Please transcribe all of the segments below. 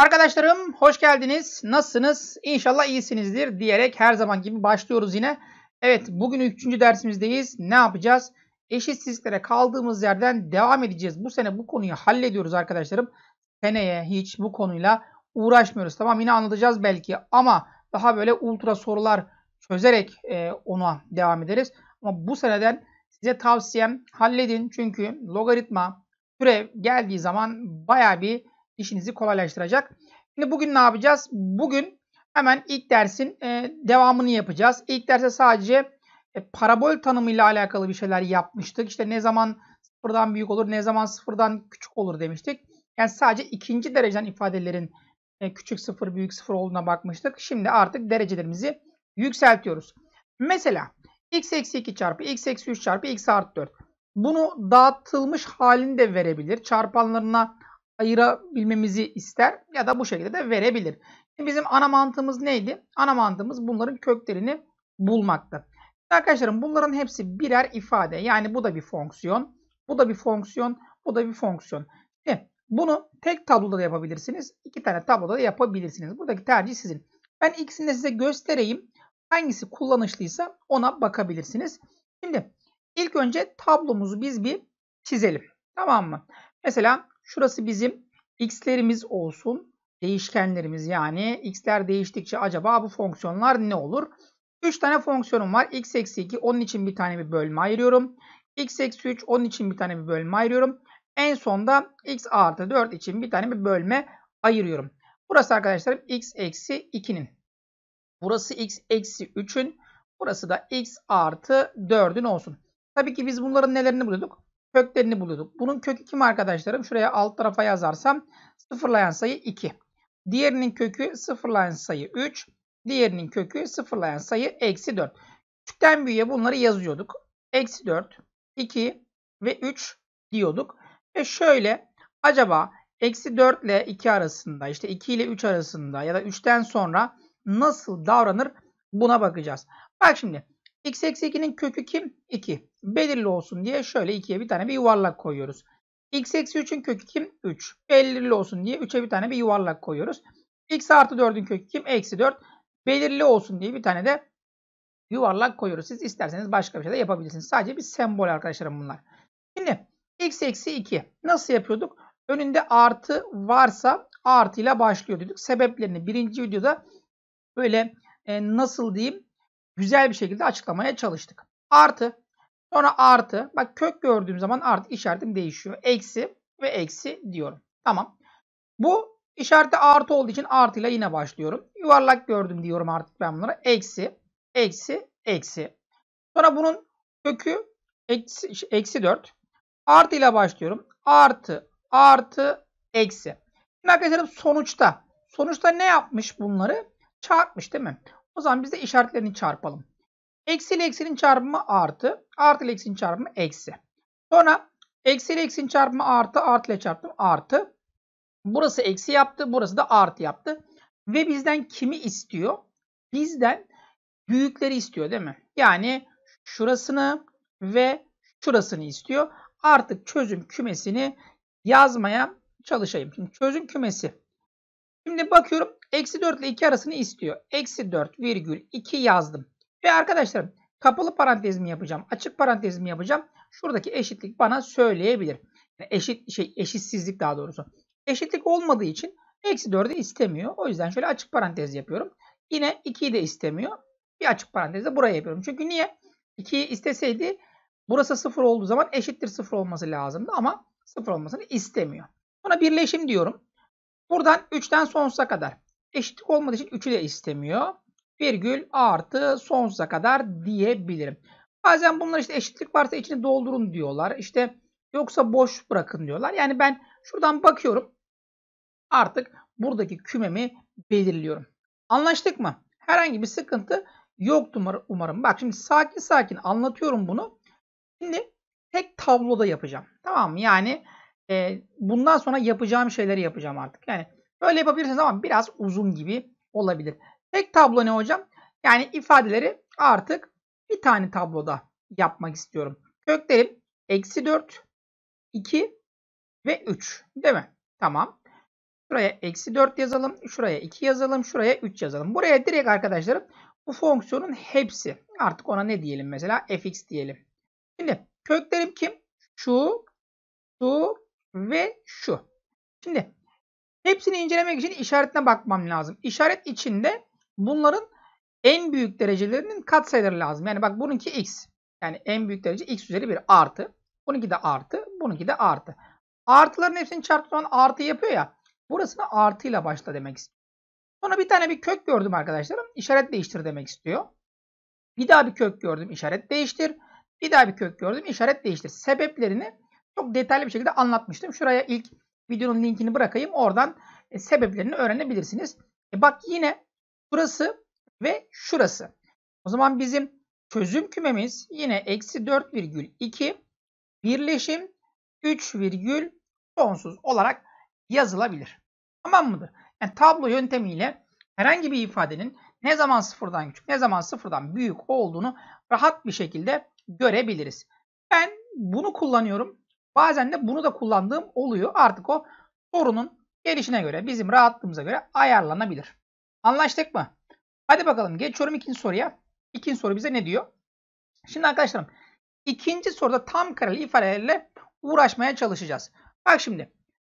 Arkadaşlarım hoş geldiniz. Nasılsınız? İnşallah iyisinizdir diyerek her zaman gibi başlıyoruz yine. Evet bugün 3. dersimizdeyiz. Ne yapacağız? Eşitsizliklere kaldığımız yerden devam edeceğiz. Bu sene bu konuyu hallediyoruz arkadaşlarım. Seneye hiç bu konuyla uğraşmıyoruz. Tamam yine anlatacağız belki ama daha böyle ultra sorular çözerek e, ona devam ederiz. Ama bu seneden size tavsiyem halledin. Çünkü logaritma türev geldiği zaman baya bir işinizi kolaylaştıracak. Şimdi bugün ne yapacağız? Bugün hemen ilk dersin e, devamını yapacağız. İlk derse sadece e, parabol tanımıyla alakalı bir şeyler yapmıştık. İşte ne zaman sıfırdan büyük olur, ne zaman sıfırdan küçük olur demiştik. Yani sadece ikinci dereceden ifadelerin e, küçük sıfır, büyük sıfır olduğuna bakmıştık. Şimdi artık derecelerimizi yükseltiyoruz. Mesela x eksi 2 çarpı x eksi 3 çarpı x artı 4. Bunu dağıtılmış halini de verebilir. Çarpanlarına ayırabilmemizi ister ya da bu şekilde de verebilir. bizim ana mantığımız neydi? Ana mantığımız bunların köklerini bulmaktı. Arkadaşlarım bunların hepsi birer ifade. Yani bu da bir fonksiyon. Bu da bir fonksiyon. Bu da bir fonksiyon. Şimdi bunu tek tabloda da yapabilirsiniz. iki tane tabloda da yapabilirsiniz. Buradaki tercih sizin. Ben ikisini de size göstereyim. Hangisi kullanışlıysa ona bakabilirsiniz. Şimdi ilk önce tablomuzu biz bir çizelim. Tamam mı? Mesela Şurası bizim x'lerimiz olsun. Değişkenlerimiz yani x'ler değiştikçe acaba bu fonksiyonlar ne olur? 3 tane fonksiyonum var. x eksi 2 onun için bir tane bir bölme ayırıyorum. x eksi 3 onun için bir tane bir bölme ayırıyorum. En sonda x artı 4 için bir tane bir bölme ayırıyorum. Burası arkadaşlarım x eksi 2'nin. Burası x eksi 3'ün. Burası da x artı 4'ün olsun. Tabii ki biz bunların nelerini buluyorduk? köklerini buluyorduk. Bunun kökü kim arkadaşlarım? Şuraya alt tarafa yazarsam sıfırlayan sayı 2. Diğerinin kökü sıfırlayan sayı 3. Diğerinin kökü sıfırlayan sayı eksi 4. Küçükten büyüğe bunları yazıyorduk. Eksi 4, 2 ve 3 diyorduk. Ve şöyle acaba eksi 4 ile 2 arasında işte 2 ile 3 arasında ya da 3'ten sonra nasıl davranır buna bakacağız. Bak şimdi x eksi 2'nin kökü kim? 2. Belirli olsun diye şöyle 2'ye bir tane bir yuvarlak koyuyoruz. x eksi 3'ün kökü kim? 3. Belirli olsun diye 3'e bir tane bir yuvarlak koyuyoruz. x artı 4'ün kökü kim? Eksi 4. Belirli olsun diye bir tane de yuvarlak koyuyoruz. Siz isterseniz başka bir şey de yapabilirsiniz. Sadece bir sembol arkadaşlarım bunlar. Şimdi x eksi 2 nasıl yapıyorduk? Önünde artı varsa artıyla başlıyor dedik. Sebeplerini birinci videoda böyle e, nasıl diyeyim güzel bir şekilde açıklamaya çalıştık. Artı sonra artı bak kök gördüğüm zaman artı işaretim değişiyor. Eksi ve eksi diyorum. Tamam. Bu işareti artı olduğu için artıyla yine başlıyorum. Yuvarlak gördüm diyorum artık ben bunlara. Eksi, eksi, eksi. Sonra bunun kökü eksi, şey, eksi 4. Artı ile başlıyorum. Artı, artı, eksi. Şimdi arkadaşlarım sonuçta. Sonuçta ne yapmış bunları? Çarpmış değil mi? O zaman biz de işaretlerini çarpalım. Eksi ile eksinin çarpımı artı. Artı ile eksinin çarpımı eksi. Sonra eksi ile eksinin çarpımı artı. Artı ile çarptım artı. Burası eksi yaptı. Burası da artı yaptı. Ve bizden kimi istiyor? Bizden büyükleri istiyor değil mi? Yani şurasını ve şurasını istiyor. Artık çözüm kümesini yazmaya çalışayım. Şimdi çözüm kümesi Şimdi bakıyorum eksi 4 ile 2 arasını istiyor. Eksi 4 virgül 2 yazdım. Ve arkadaşlarım kapalı parantez mi yapacağım? Açık parantez mi yapacağım? Şuradaki eşitlik bana söyleyebilir. Yani eşit şey eşitsizlik daha doğrusu. Eşitlik olmadığı için eksi 4'ü istemiyor. O yüzden şöyle açık parantez yapıyorum. Yine 2'yi de istemiyor. Bir açık parantezle buraya yapıyorum. Çünkü niye? 2'yi isteseydi burası 0 olduğu zaman eşittir 0 olması lazımdı ama 0 olmasını istemiyor. Buna birleşim diyorum. Buradan 3'ten sonsuza kadar. Eşitlik olmadığı için 3'ü de istemiyor. Virgül artı sonsuza kadar diyebilirim. Bazen bunlar işte eşitlik varsa içini doldurun diyorlar. İşte yoksa boş bırakın diyorlar. Yani ben şuradan bakıyorum. Artık buradaki kümemi belirliyorum. Anlaştık mı? Herhangi bir sıkıntı yoktu umarım. Bak şimdi sakin sakin anlatıyorum bunu. Şimdi tek tabloda yapacağım. Tamam mı? Yani e, bundan sonra yapacağım şeyleri yapacağım artık. Yani böyle yapabilirsiniz ama biraz uzun gibi olabilir. Tek tablo ne hocam? Yani ifadeleri artık bir tane tabloda yapmak istiyorum. Köklerim eksi 4, 2 ve 3 değil mi? Tamam. Şuraya eksi 4 yazalım. Şuraya 2 yazalım. Şuraya 3 yazalım. Buraya direkt arkadaşlarım bu fonksiyonun hepsi. Artık ona ne diyelim mesela? fx diyelim. Şimdi köklerim kim? Şu, şu, ve şu. Şimdi hepsini incelemek için işaretine bakmam lazım. İşaret içinde bunların en büyük derecelerinin katsayıları lazım. Yani bak bununki x. Yani en büyük derece x üzeri bir artı. Bununki de artı. Bununki de artı. Artıların hepsini çarptığı zaman artı yapıyor ya. Burasını artıyla başla demek istiyor. Sonra bir tane bir kök gördüm arkadaşlarım. İşaret değiştir demek istiyor. Bir daha bir kök gördüm. işaret değiştir. Bir daha bir kök gördüm. işaret değiştir. Sebeplerini çok detaylı bir şekilde anlatmıştım. Şuraya ilk videonun linkini bırakayım. Oradan e, sebeplerini öğrenebilirsiniz. E bak yine burası ve şurası. O zaman bizim çözüm kümemiz yine eksi 4,2 birleşim 3, sonsuz olarak yazılabilir. Tamam mıdır? Yani tablo yöntemiyle herhangi bir ifadenin ne zaman sıfırdan küçük, ne zaman sıfırdan büyük olduğunu rahat bir şekilde görebiliriz. Ben bunu kullanıyorum. Bazen de bunu da kullandığım oluyor. Artık o sorunun gelişine göre, bizim rahatlığımıza göre ayarlanabilir. Anlaştık mı? Hadi bakalım geçiyorum ikinci soruya. İkinci soru bize ne diyor? Şimdi arkadaşlarım ikinci soruda tam kareli ifadelerle uğraşmaya çalışacağız. Bak şimdi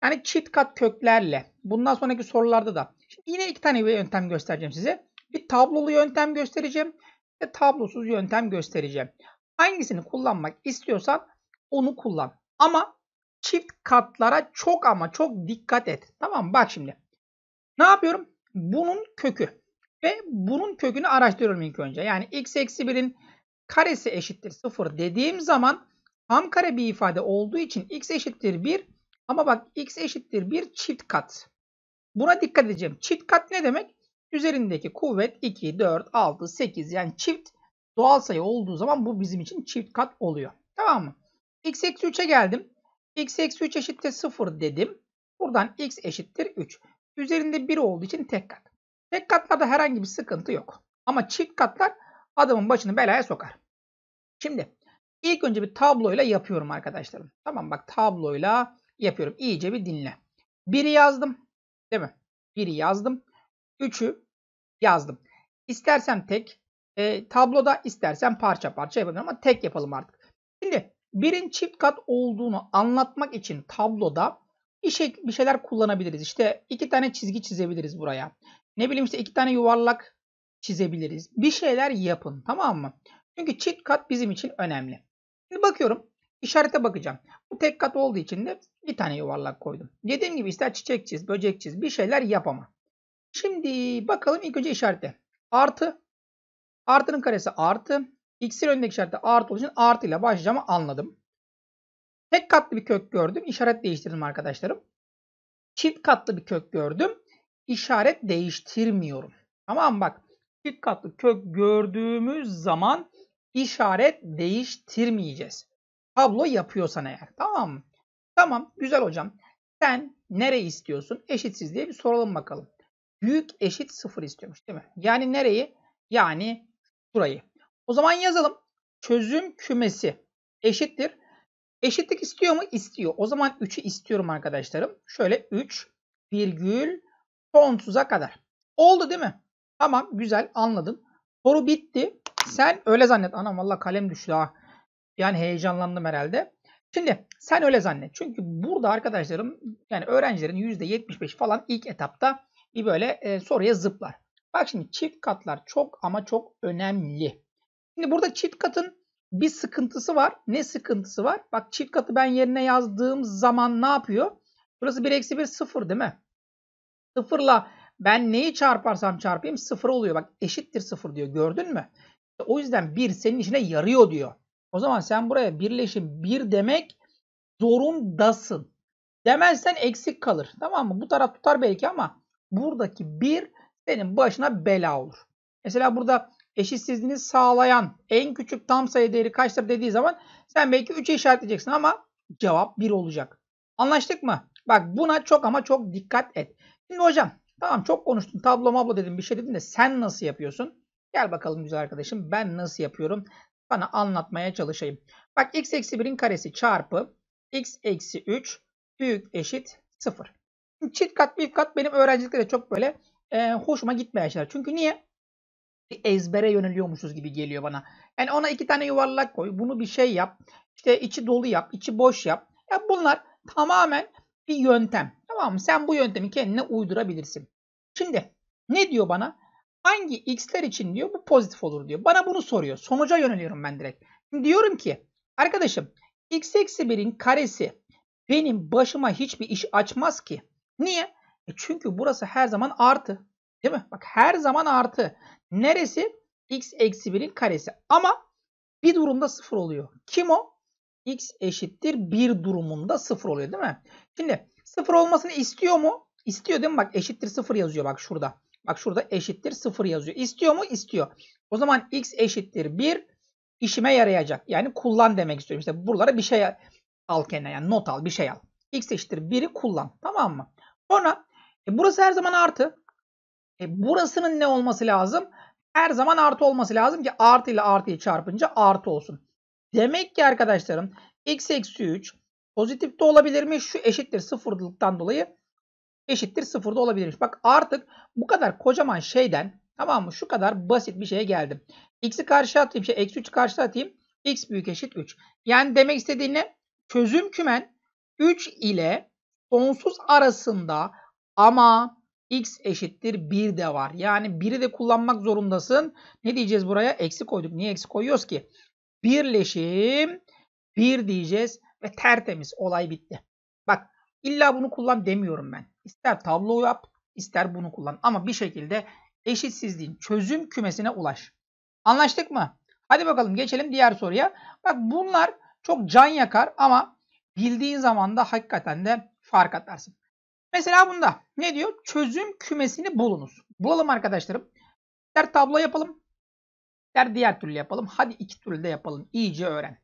yani çift kat köklerle bundan sonraki sorularda da yine iki tane bir yöntem göstereceğim size. Bir tablolu yöntem göstereceğim ve tablosuz yöntem göstereceğim. Hangisini kullanmak istiyorsan onu kullan. Ama çift katlara çok ama çok dikkat et. Tamam mı? Bak şimdi. Ne yapıyorum? Bunun kökü. Ve bunun kökünü araştırıyorum ilk önce. Yani x eksi 1'in karesi eşittir 0 dediğim zaman tam kare bir ifade olduğu için x eşittir 1 ama bak x eşittir 1 çift kat. Buna dikkat edeceğim. Çift kat ne demek? Üzerindeki kuvvet 2, 4, 6, 8 yani çift doğal sayı olduğu zaman bu bizim için çift kat oluyor. Tamam mı? x eksi 3'e geldim. x eksi 3 eşittir 0 dedim. Buradan x eşittir 3. Üzerinde 1 olduğu için tek kat. Tek katlarda herhangi bir sıkıntı yok. Ama çift katlar adamın başını belaya sokar. Şimdi ilk önce bir tabloyla yapıyorum arkadaşlarım. Tamam bak tabloyla yapıyorum. İyice bir dinle. 1'i yazdım. Değil mi? 1'i yazdım. 3'ü yazdım. İstersen tek e, tabloda istersen parça parça yapabilirim ama tek yapalım artık. Şimdi birin çift kat olduğunu anlatmak için tabloda şey, bir şeyler kullanabiliriz. İşte iki tane çizgi çizebiliriz buraya. Ne bileyim işte iki tane yuvarlak çizebiliriz. Bir şeyler yapın tamam mı? Çünkü çift kat bizim için önemli. Şimdi bakıyorum işarete bakacağım. Bu tek kat olduğu için de bir tane yuvarlak koydum. Dediğim gibi ister çiçek çiz, böcek çiz bir şeyler yap ama. Şimdi bakalım ilk önce işarete. Artı. Artının karesi artı x'in önündeki işarette artı olduğu için ile başlayacağımı anladım. Tek katlı bir kök gördüm. İşaret değiştirdim arkadaşlarım. Çift katlı bir kök gördüm. İşaret değiştirmiyorum. Tamam bak. Çift katlı kök gördüğümüz zaman işaret değiştirmeyeceğiz. Tablo yapıyorsan eğer. Tamam mı? Tamam. Güzel hocam. Sen nere istiyorsun? eşitsizliğe bir soralım bakalım. Büyük eşit sıfır istiyormuş değil mi? Yani nereyi? Yani burayı. O zaman yazalım. Çözüm kümesi eşittir. Eşitlik istiyor mu? İstiyor. O zaman 3'ü istiyorum arkadaşlarım. Şöyle 3 virgül sonsuza kadar. Oldu değil mi? Tamam güzel anladın. Soru bitti. Sen öyle zannet. Anam valla kalem düştü ha. Yani heyecanlandım herhalde. Şimdi sen öyle zannet. Çünkü burada arkadaşlarım yani öğrencilerin %75 falan ilk etapta bir böyle e, soruya zıplar. Bak şimdi çift katlar çok ama çok önemli. Şimdi burada çift katın bir sıkıntısı var. Ne sıkıntısı var? Bak çift katı ben yerine yazdığım zaman ne yapıyor? Burası 1 eksi 1 sıfır değil mi? Sıfırla ben neyi çarparsam çarpayım sıfır oluyor. Bak eşittir sıfır diyor gördün mü? İşte o yüzden 1 senin işine yarıyor diyor. O zaman sen buraya birleşim 1 bir demek zorundasın. Demezsen eksik kalır. Tamam mı? Bu taraf tutar belki ama buradaki 1 senin başına bela olur. Mesela burada eşitsizliğini sağlayan en küçük tam sayı değeri kaçtır dediği zaman sen belki 3'e işaretleyeceksin ama cevap 1 olacak. Anlaştık mı? Bak buna çok ama çok dikkat et. Şimdi hocam tamam çok konuştun tablo mablo dedim bir şey dedim de sen nasıl yapıyorsun? Gel bakalım güzel arkadaşım ben nasıl yapıyorum? Bana anlatmaya çalışayım. Bak x eksi 1'in karesi çarpı x eksi 3 büyük eşit 0. Çift kat bir kat benim öğrenciliklere çok böyle e, hoşuma gitmeyen şeyler. Çünkü niye? ezbere yöneliyormuşuz gibi geliyor bana. Yani ona iki tane yuvarlak koy. Bunu bir şey yap. İşte içi dolu yap. içi boş yap. Ya bunlar tamamen bir yöntem. Tamam mı? Sen bu yöntemi kendine uydurabilirsin. Şimdi ne diyor bana? Hangi x'ler için diyor bu pozitif olur diyor. Bana bunu soruyor. Sonuca yöneliyorum ben direkt. Şimdi diyorum ki arkadaşım x eksi 1'in karesi benim başıma hiçbir iş açmaz ki. Niye? E çünkü burası her zaman artı. Değil mi? Bak her zaman artı. Neresi? x eksi 1'in karesi. Ama bir durumda 0 oluyor. Kim o? x eşittir 1 durumunda 0 oluyor değil mi? Şimdi 0 olmasını istiyor mu? İstiyor değil mi? Bak eşittir 0 yazıyor bak şurada. Bak şurada eşittir 0 yazıyor. İstiyor mu? İstiyor. O zaman x eşittir 1 işime yarayacak. Yani kullan demek istiyorum. İşte buralara bir şey al kendine. Yani not al bir şey al. x eşittir 1'i kullan. Tamam mı? Sonra e, burası her zaman artı. E, burasının ne olması lazım? Her zaman artı olması lazım ki artı ile artıyı çarpınca artı olsun. Demek ki arkadaşlarım x eksi 3 pozitif de olabilir mi? Şu eşittir sıfırlıktan dolayı eşittir sıfırda olabilirmiş. Bak artık bu kadar kocaman şeyden tamam mı? Şu kadar basit bir şeye geldim. X'i karşı atayım. Şey, eksi 3'ü karşı atayım. X büyük eşit 3. Yani demek istediğin ne? Çözüm kümen 3 ile sonsuz arasında ama x eşittir 1 de var. Yani 1'i de kullanmak zorundasın. Ne diyeceğiz buraya? Eksi koyduk. Niye eksi koyuyoruz ki? Birleşim 1 diyeceğiz ve tertemiz olay bitti. Bak illa bunu kullan demiyorum ben. İster tablo yap ister bunu kullan. Ama bir şekilde eşitsizliğin çözüm kümesine ulaş. Anlaştık mı? Hadi bakalım geçelim diğer soruya. Bak bunlar çok can yakar ama bildiğin zaman da hakikaten de fark atarsın. Mesela bunda ne diyor? Çözüm kümesini bulunuz. Bulalım arkadaşlarım. İster tablo yapalım. İster diğer türlü yapalım. Hadi iki türlü de yapalım. İyice öğren.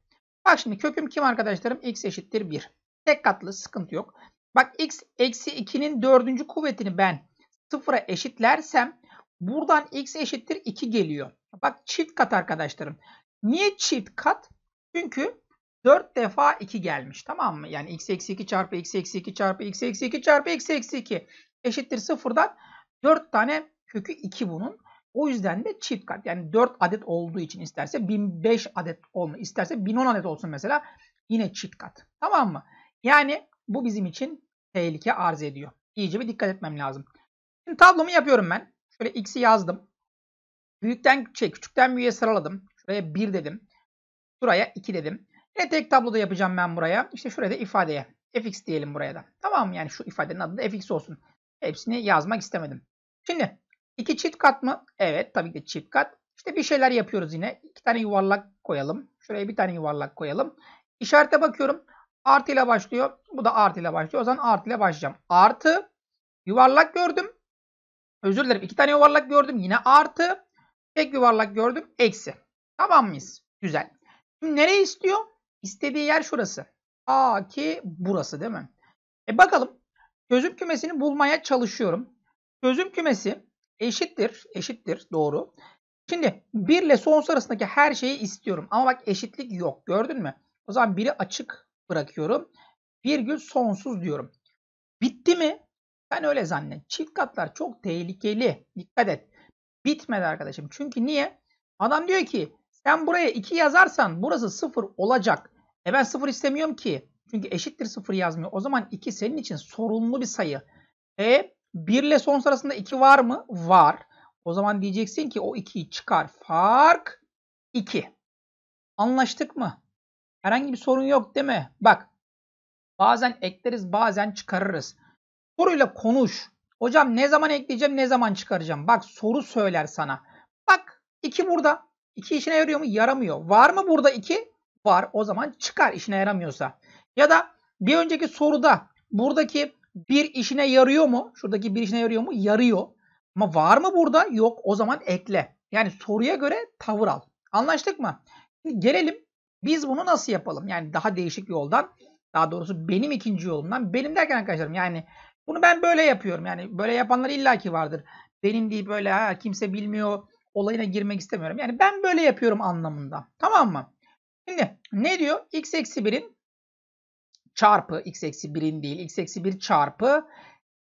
Bak şimdi köküm kim arkadaşlarım? X eşittir 1. Tek katlı sıkıntı yok. Bak x eksi 2'nin dördüncü kuvvetini ben sıfıra eşitlersem buradan x eşittir 2 geliyor. Bak çift kat arkadaşlarım. Niye çift kat? Çünkü 4 defa 2 gelmiş tamam mı? Yani x eksi 2 çarpı x eksi 2 çarpı x eksi 2 çarpı x eksi 2 eşittir sıfırdan 4 tane kökü 2 bunun. O yüzden de çift kat yani 4 adet olduğu için isterse 1005 adet olma isterse 1010 adet olsun mesela yine çift kat. Tamam mı? Yani bu bizim için tehlike arz ediyor. İyice bir dikkat etmem lazım. Şimdi tablomu yapıyorum ben. Şöyle x'i yazdım. Büyükten şey, küçükten büyüğe sıraladım. Şuraya 1 dedim. Şuraya 2 dedim. E tek tabloda yapacağım ben buraya. İşte şuraya da ifadeye. fx diyelim buraya da. Tamam mı? Yani şu ifadenin adı da fx olsun. Hepsini yazmak istemedim. Şimdi iki çift kat mı? Evet tabii ki çift kat. İşte bir şeyler yapıyoruz yine. İki tane yuvarlak koyalım. Şuraya bir tane yuvarlak koyalım. İşarete bakıyorum. Artı ile başlıyor. Bu da artı ile başlıyor. O zaman artı ile başlayacağım. Artı. Yuvarlak gördüm. Özür dilerim. İki tane yuvarlak gördüm. Yine artı. Tek yuvarlak gördüm. Eksi. Tamam mıyız? Güzel. Şimdi nereye istiyor? İstediği yer şurası. A2 burası değil mi? E bakalım. Çözüm kümesini bulmaya çalışıyorum. Çözüm kümesi eşittir. Eşittir. Doğru. Şimdi 1 ile sonsuz arasındaki her şeyi istiyorum. Ama bak eşitlik yok. Gördün mü? O zaman 1'i açık bırakıyorum. Virgül sonsuz diyorum. Bitti mi? Ben öyle zannet. Çift katlar çok tehlikeli. Dikkat et. Bitmedi arkadaşım. Çünkü niye? Adam diyor ki ben buraya 2 yazarsan burası 0 olacak. E ben 0 istemiyorum ki. Çünkü eşittir 0 yazmıyor. O zaman 2 senin için sorunlu bir sayı. E 1 ile son sırasında 2 var mı? Var. O zaman diyeceksin ki o 2'yi çıkar. Fark 2. Anlaştık mı? Herhangi bir sorun yok değil mi? Bak bazen ekleriz bazen çıkarırız. Soruyla konuş. Hocam ne zaman ekleyeceğim ne zaman çıkaracağım? Bak soru söyler sana. Bak 2 burada. 2 işine yarıyor mu? Yaramıyor. Var mı burada 2? Var. O zaman çıkar işine yaramıyorsa. Ya da bir önceki soruda buradaki bir işine yarıyor mu? Şuradaki bir işine yarıyor mu? Yarıyor. Ama var mı burada? Yok. O zaman ekle. Yani soruya göre tavır al. Anlaştık mı? Şimdi e, gelelim biz bunu nasıl yapalım? Yani daha değişik yoldan daha doğrusu benim ikinci yolumdan benim derken arkadaşlarım yani bunu ben böyle yapıyorum. Yani böyle yapanlar illaki vardır. Benim deyip böyle ha, kimse bilmiyor olayına girmek istemiyorum. Yani ben böyle yapıyorum anlamında. Tamam mı? Şimdi ne diyor? x eksi 1'in çarpı x eksi 1'in değil x eksi 1 çarpı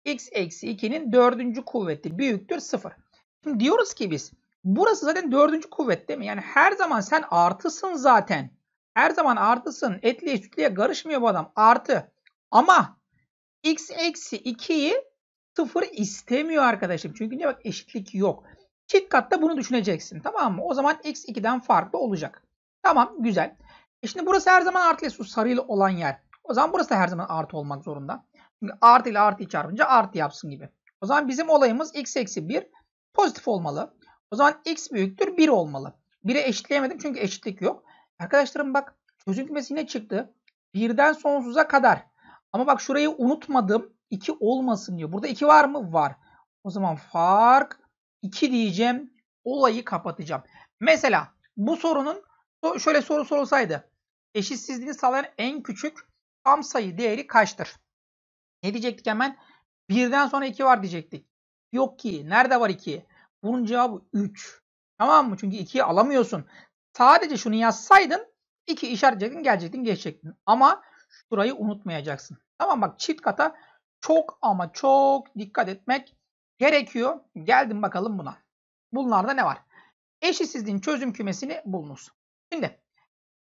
x eksi 2'nin dördüncü kuvveti büyüktür 0. Şimdi diyoruz ki biz burası zaten dördüncü kuvvet değil mi? Yani her zaman sen artısın zaten. Her zaman artısın. Etliye sütliye karışmıyor bu adam. Artı. Ama x eksi 2'yi 0 istemiyor arkadaşım. Çünkü ne bak eşitlik yok. Çift katta bunu düşüneceksin. Tamam mı? O zaman x2'den farklı olacak. Tamam güzel. E şimdi burası her zaman artı su sarıyla olan yer. O zaman burası da her zaman artı olmak zorunda. Şimdi artı ile artı çarpınca artı yapsın gibi. O zaman bizim olayımız x eksi 1 pozitif olmalı. O zaman x büyüktür 1 olmalı. 1'e eşitleyemedim çünkü eşitlik yok. Arkadaşlarım bak çözüm kümesi yine çıktı. 1'den sonsuza kadar. Ama bak şurayı unutmadım. 2 olmasın diyor. Burada 2 var mı? Var. O zaman fark 2 diyeceğim. Olayı kapatacağım. Mesela bu sorunun şöyle soru sorulsaydı. Eşitsizliğini sağlayan en küçük tam sayı değeri kaçtır? Ne diyecektik hemen? Birden sonra 2 var diyecektik. Yok ki. Nerede var 2? Bunun cevabı 3. Tamam mı? Çünkü 2'yi alamıyorsun. Sadece şunu yazsaydın 2 işaretledin gelecektin geçecektin. Ama şurayı unutmayacaksın. Tamam bak çift kata çok ama çok dikkat etmek gerekiyor. Geldim bakalım buna. Bunlarda ne var? Eşitsizliğin çözüm kümesini bulunuz. Şimdi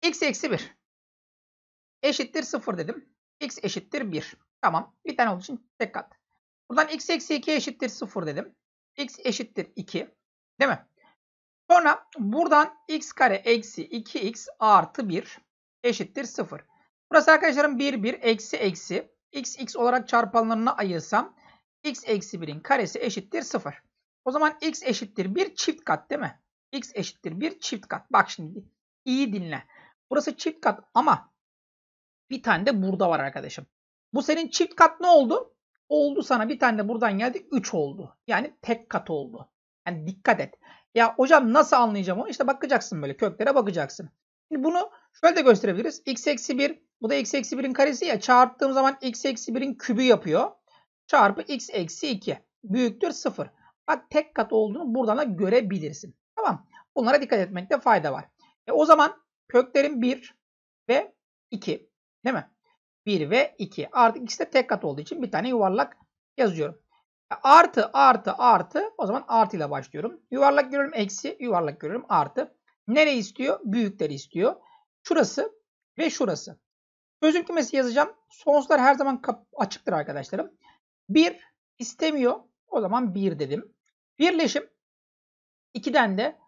x eksi 1 eşittir 0 dedim. x eşittir 1. Tamam. Bir tane olduğu için dikkat. Buradan x eksi 2 eşittir 0 dedim. x eşittir 2. Değil mi? Sonra buradan x kare eksi 2x artı 1 eşittir 0. Burası arkadaşlarım 1 1 eksi eksi x x olarak çarpanlarına ayırsam x eksi 1'in karesi eşittir 0. O zaman x eşittir 1 çift kat değil mi? x eşittir 1 çift kat. Bak şimdi iyi dinle. Burası çift kat ama bir tane de burada var arkadaşım. Bu senin çift kat ne oldu? Oldu sana bir tane de buradan geldi 3 oldu. Yani tek kat oldu. Yani dikkat et. Ya hocam nasıl anlayacağım onu? İşte bakacaksın böyle köklere bakacaksın. Şimdi bunu şöyle de gösterebiliriz. x eksi 1 bu da x eksi 1'in karesi ya çarptığım zaman x eksi 1'in kübü yapıyor çarpı x eksi 2 büyüktür 0. Bak tek kat olduğunu buradan da görebilirsin. Tamam. Bunlara dikkat etmekte fayda var. E o zaman köklerin 1 ve 2 değil mi? 1 ve 2. Artık ikisi de tek kat olduğu için bir tane yuvarlak yazıyorum. E, artı artı artı o zaman artıyla başlıyorum. Yuvarlak görüyorum eksi yuvarlak görüyorum artı. Nereyi istiyor? Büyükleri istiyor. Şurası ve şurası. Çözüm kümesi yazacağım. Sonsuzlar her zaman açıktır arkadaşlarım. 1 istemiyor. O zaman 1 dedim. Birleşim 2'den de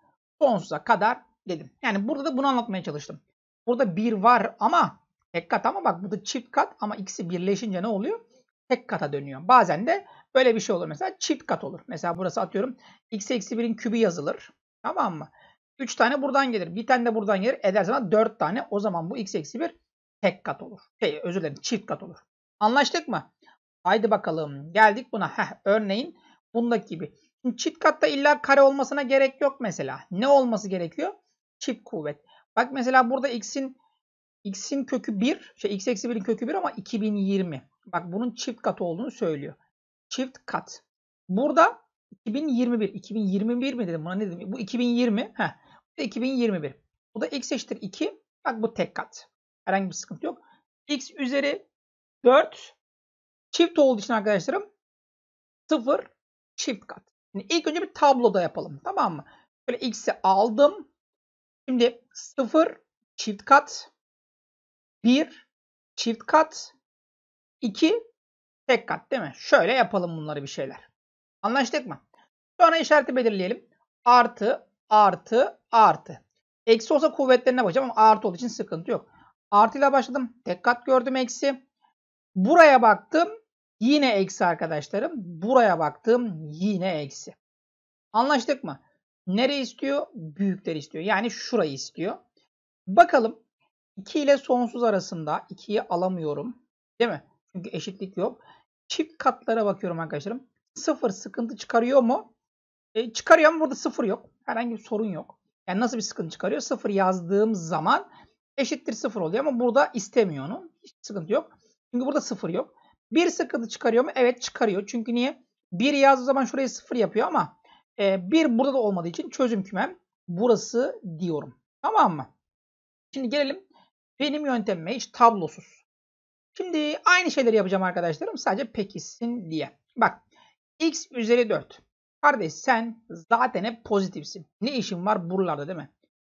sonsuza kadar dedim. Yani burada da bunu anlatmaya çalıştım. Burada 1 var ama tek kat ama bak burada çift kat ama ikisi birleşince ne oluyor? Tek kata dönüyor. Bazen de böyle bir şey olur. Mesela çift kat olur. Mesela burası atıyorum x eksi 1'in kübü yazılır. Tamam mı? 3 tane buradan gelir. Bir tane de buradan gelir. Edersen 4 tane. O zaman bu x eksi 1 tek kat olur. Şey, özür dilerim çift kat olur. Anlaştık mı? Haydi bakalım. Geldik buna. Heh, örneğin bundaki gibi. Şimdi çift katta illa kare olmasına gerek yok mesela. Ne olması gerekiyor? Çift kuvvet. Bak mesela burada x'in x'in kökü 1. Şey x eksi 1'in kökü 1 ama 2020. Bak bunun çift katı olduğunu söylüyor. Çift kat. Burada 2021. 2021 mi dedim buna ne dedim? Bu 2020. Heh. Bu da 2021. Bu da x eşittir 2. Bak bu tek kat. Herhangi bir sıkıntı yok. x üzeri 4 Çift olduğu için arkadaşlarım 0 çift kat. Yani ilk önce bir tabloda yapalım. Tamam mı? Böyle x'i aldım. Şimdi 0 çift kat 1 çift kat 2 tek kat değil mi? Şöyle yapalım bunları bir şeyler. Anlaştık mı? Sonra işareti belirleyelim. Artı artı artı. Eksi olsa kuvvetlerine bakacağım ama artı olduğu için sıkıntı yok. Artı ile başladım. Tek kat gördüm eksi. Buraya baktım. Yine eksi arkadaşlarım. Buraya baktım yine eksi. Anlaştık mı? Nereyi istiyor? Büyükler istiyor. Yani şurayı istiyor. Bakalım 2 ile sonsuz arasında 2'yi alamıyorum. Değil mi? Çünkü eşitlik yok. Çift katlara bakıyorum arkadaşlarım. 0 sıkıntı çıkarıyor mu? E, çıkarıyor ama burada 0 yok. Herhangi bir sorun yok. Yani nasıl bir sıkıntı çıkarıyor? 0 yazdığım zaman eşittir 0 oluyor ama burada istemiyor onu. Hiç sıkıntı yok. Çünkü burada 0 yok. Bir sıkıntı çıkarıyor mu? Evet çıkarıyor. Çünkü niye? Bir yazdığı zaman şurayı sıfır yapıyor ama e, bir burada da olmadığı için çözüm kümem burası diyorum. Tamam mı? Şimdi gelelim benim yöntemime hiç tablosuz. Şimdi aynı şeyleri yapacağım arkadaşlarım. Sadece pekisin diye. Bak x üzeri 4. Kardeş sen zaten hep pozitifsin. Ne işin var buralarda değil mi?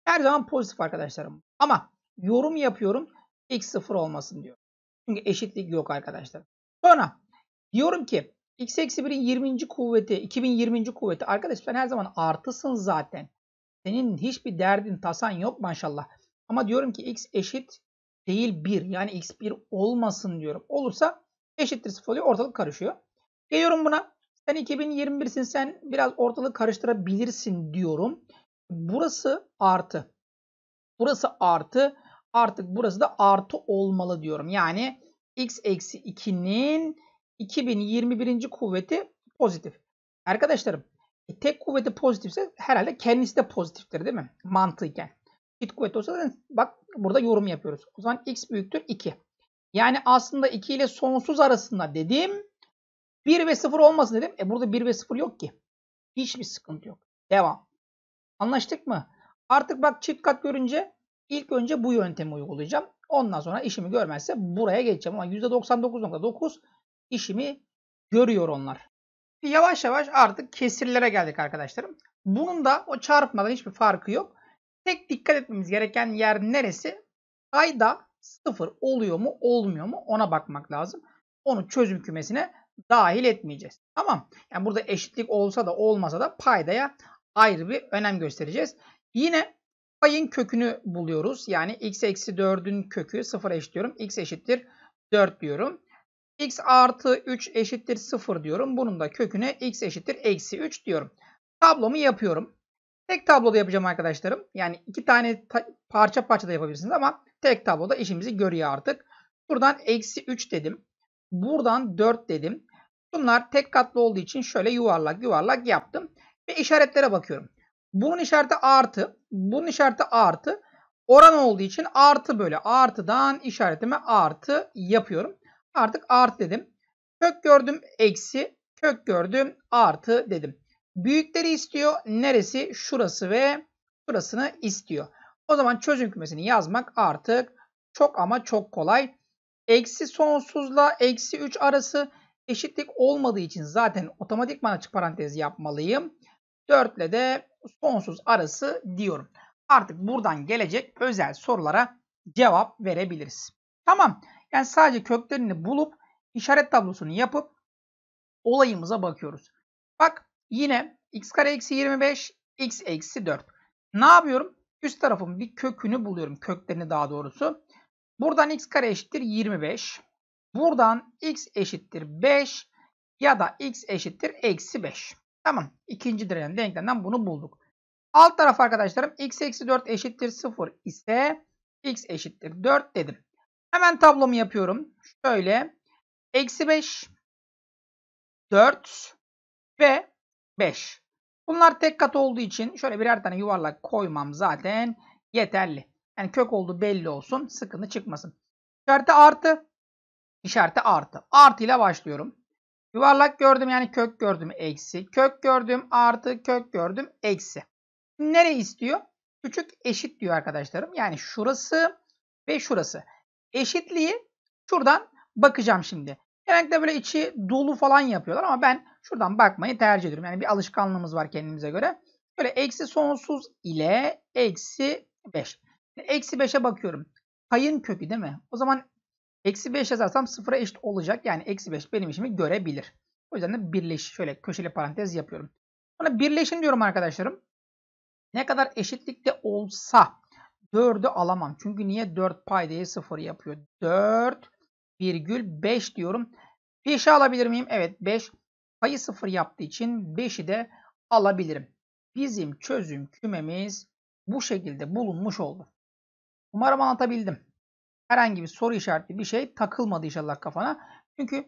Her zaman pozitif arkadaşlarım. Ama yorum yapıyorum. x sıfır olmasın diyor. Çünkü eşitlik yok arkadaşlar. Sonra diyorum ki x eksi 1'in 20. kuvveti 2020. kuvveti. Arkadaş ben her zaman artısın zaten. Senin hiçbir derdin tasan yok maşallah. Ama diyorum ki x eşit değil 1. Yani x 1 olmasın diyorum. Olursa eşittir 0 oluyor. Ortalık karışıyor. Geliyorum buna. Sen 2021'sin sen biraz ortalığı karıştırabilirsin diyorum. Burası artı. Burası artı. Artık burası da artı olmalı diyorum. Yani x eksi 2'nin 2021. kuvveti pozitif. Arkadaşlarım e, tek kuvveti pozitifse herhalde kendisi de pozitiftir değil mi? Mantıken. Çift kuvvet olsa bak burada yorum yapıyoruz. O zaman x büyüktür 2. Yani aslında 2 ile sonsuz arasında dedim 1 ve 0 olmasın dedim. E burada 1 ve 0 yok ki. Hiçbir sıkıntı yok. Devam. Anlaştık mı? Artık bak çift kat görünce ilk önce bu yöntemi uygulayacağım. Ondan sonra işimi görmezse buraya geçeceğim. Ama %99.9 işimi görüyor onlar. Yavaş yavaş artık kesirlere geldik arkadaşlarım. Bunun da o çarpmadan hiçbir farkı yok. Tek dikkat etmemiz gereken yer neresi? Ayda sıfır oluyor mu olmuyor mu ona bakmak lazım. Onu çözüm kümesine dahil etmeyeceğiz. Tamam. Yani burada eşitlik olsa da olmasa da paydaya ayrı bir önem göstereceğiz. Yine payın kökünü buluyoruz. Yani x eksi 4'ün kökü 0 eşitliyorum. x eşittir 4 diyorum. x artı 3 eşittir 0 diyorum. Bunun da köküne x eşittir eksi 3 diyorum. Tablomu yapıyorum. Tek tabloda yapacağım arkadaşlarım. Yani iki tane ta parça parça da yapabilirsiniz ama tek tabloda işimizi görüyor artık. Buradan eksi 3 dedim. Buradan 4 dedim. Bunlar tek katlı olduğu için şöyle yuvarlak yuvarlak yaptım. Ve işaretlere bakıyorum. Bunun işareti artı bunun işareti artı. Oran olduğu için artı böyle artıdan işaretime artı yapıyorum. Artık artı dedim. Kök gördüm eksi kök gördüm artı dedim. Büyükleri istiyor. Neresi? Şurası ve şurasını istiyor. O zaman çözüm kümesini yazmak artık çok ama çok kolay. Eksi sonsuzla eksi 3 arası eşitlik olmadığı için zaten otomatikman açık parantez yapmalıyım. 4 ile de sonsuz arası diyorum. Artık buradan gelecek özel sorulara cevap verebiliriz. Tamam. Yani sadece köklerini bulup işaret tablosunu yapıp olayımıza bakıyoruz. Bak yine x kare eksi 25 x eksi 4. Ne yapıyorum? Üst tarafın bir kökünü buluyorum. Köklerini daha doğrusu. Buradan x kare eşittir 25. Buradan x eşittir 5 ya da x eşittir eksi 5. Tamam. İkinci direnen denklemden bunu bulduk. Alt taraf arkadaşlarım x eksi 4 eşittir 0 ise x eşittir 4 dedim. Hemen tablomu yapıyorum. Şöyle. Eksi 5, 4 ve 5. Bunlar tek kat olduğu için şöyle birer tane yuvarlak koymam zaten yeterli. Yani kök olduğu belli olsun. Sıkıntı çıkmasın. İşareti artı. İşareti artı. Artı ile başlıyorum. Yuvarlak gördüm yani kök gördüm eksi. Kök gördüm artı kök gördüm eksi. Nere istiyor? Küçük eşit diyor arkadaşlarım. Yani şurası ve şurası. Eşitliği şuradan bakacağım şimdi. Genellikle böyle içi dolu falan yapıyorlar ama ben şuradan bakmayı tercih ediyorum. Yani bir alışkanlığımız var kendimize göre. Böyle eksi sonsuz ile eksi 5. Eksi 5'e bakıyorum. Payın kökü değil mi? O zaman Eksi 5 yazarsam 0'a eşit olacak. Yani eksi 5 benim işimi görebilir. O yüzden de birleş. Şöyle köşeli parantez yapıyorum. Buna birleşin diyorum arkadaşlarım. Ne kadar eşitlikte olsa 4'ü alamam. Çünkü niye 4 paydayı 0 yapıyor? 4 virgül 5 diyorum. 5'i alabilir miyim? Evet 5 payı 0 yaptığı için 5'i de alabilirim. Bizim çözüm kümemiz bu şekilde bulunmuş oldu. Umarım anlatabildim herhangi bir soru işareti bir şey takılmadı inşallah kafana. Çünkü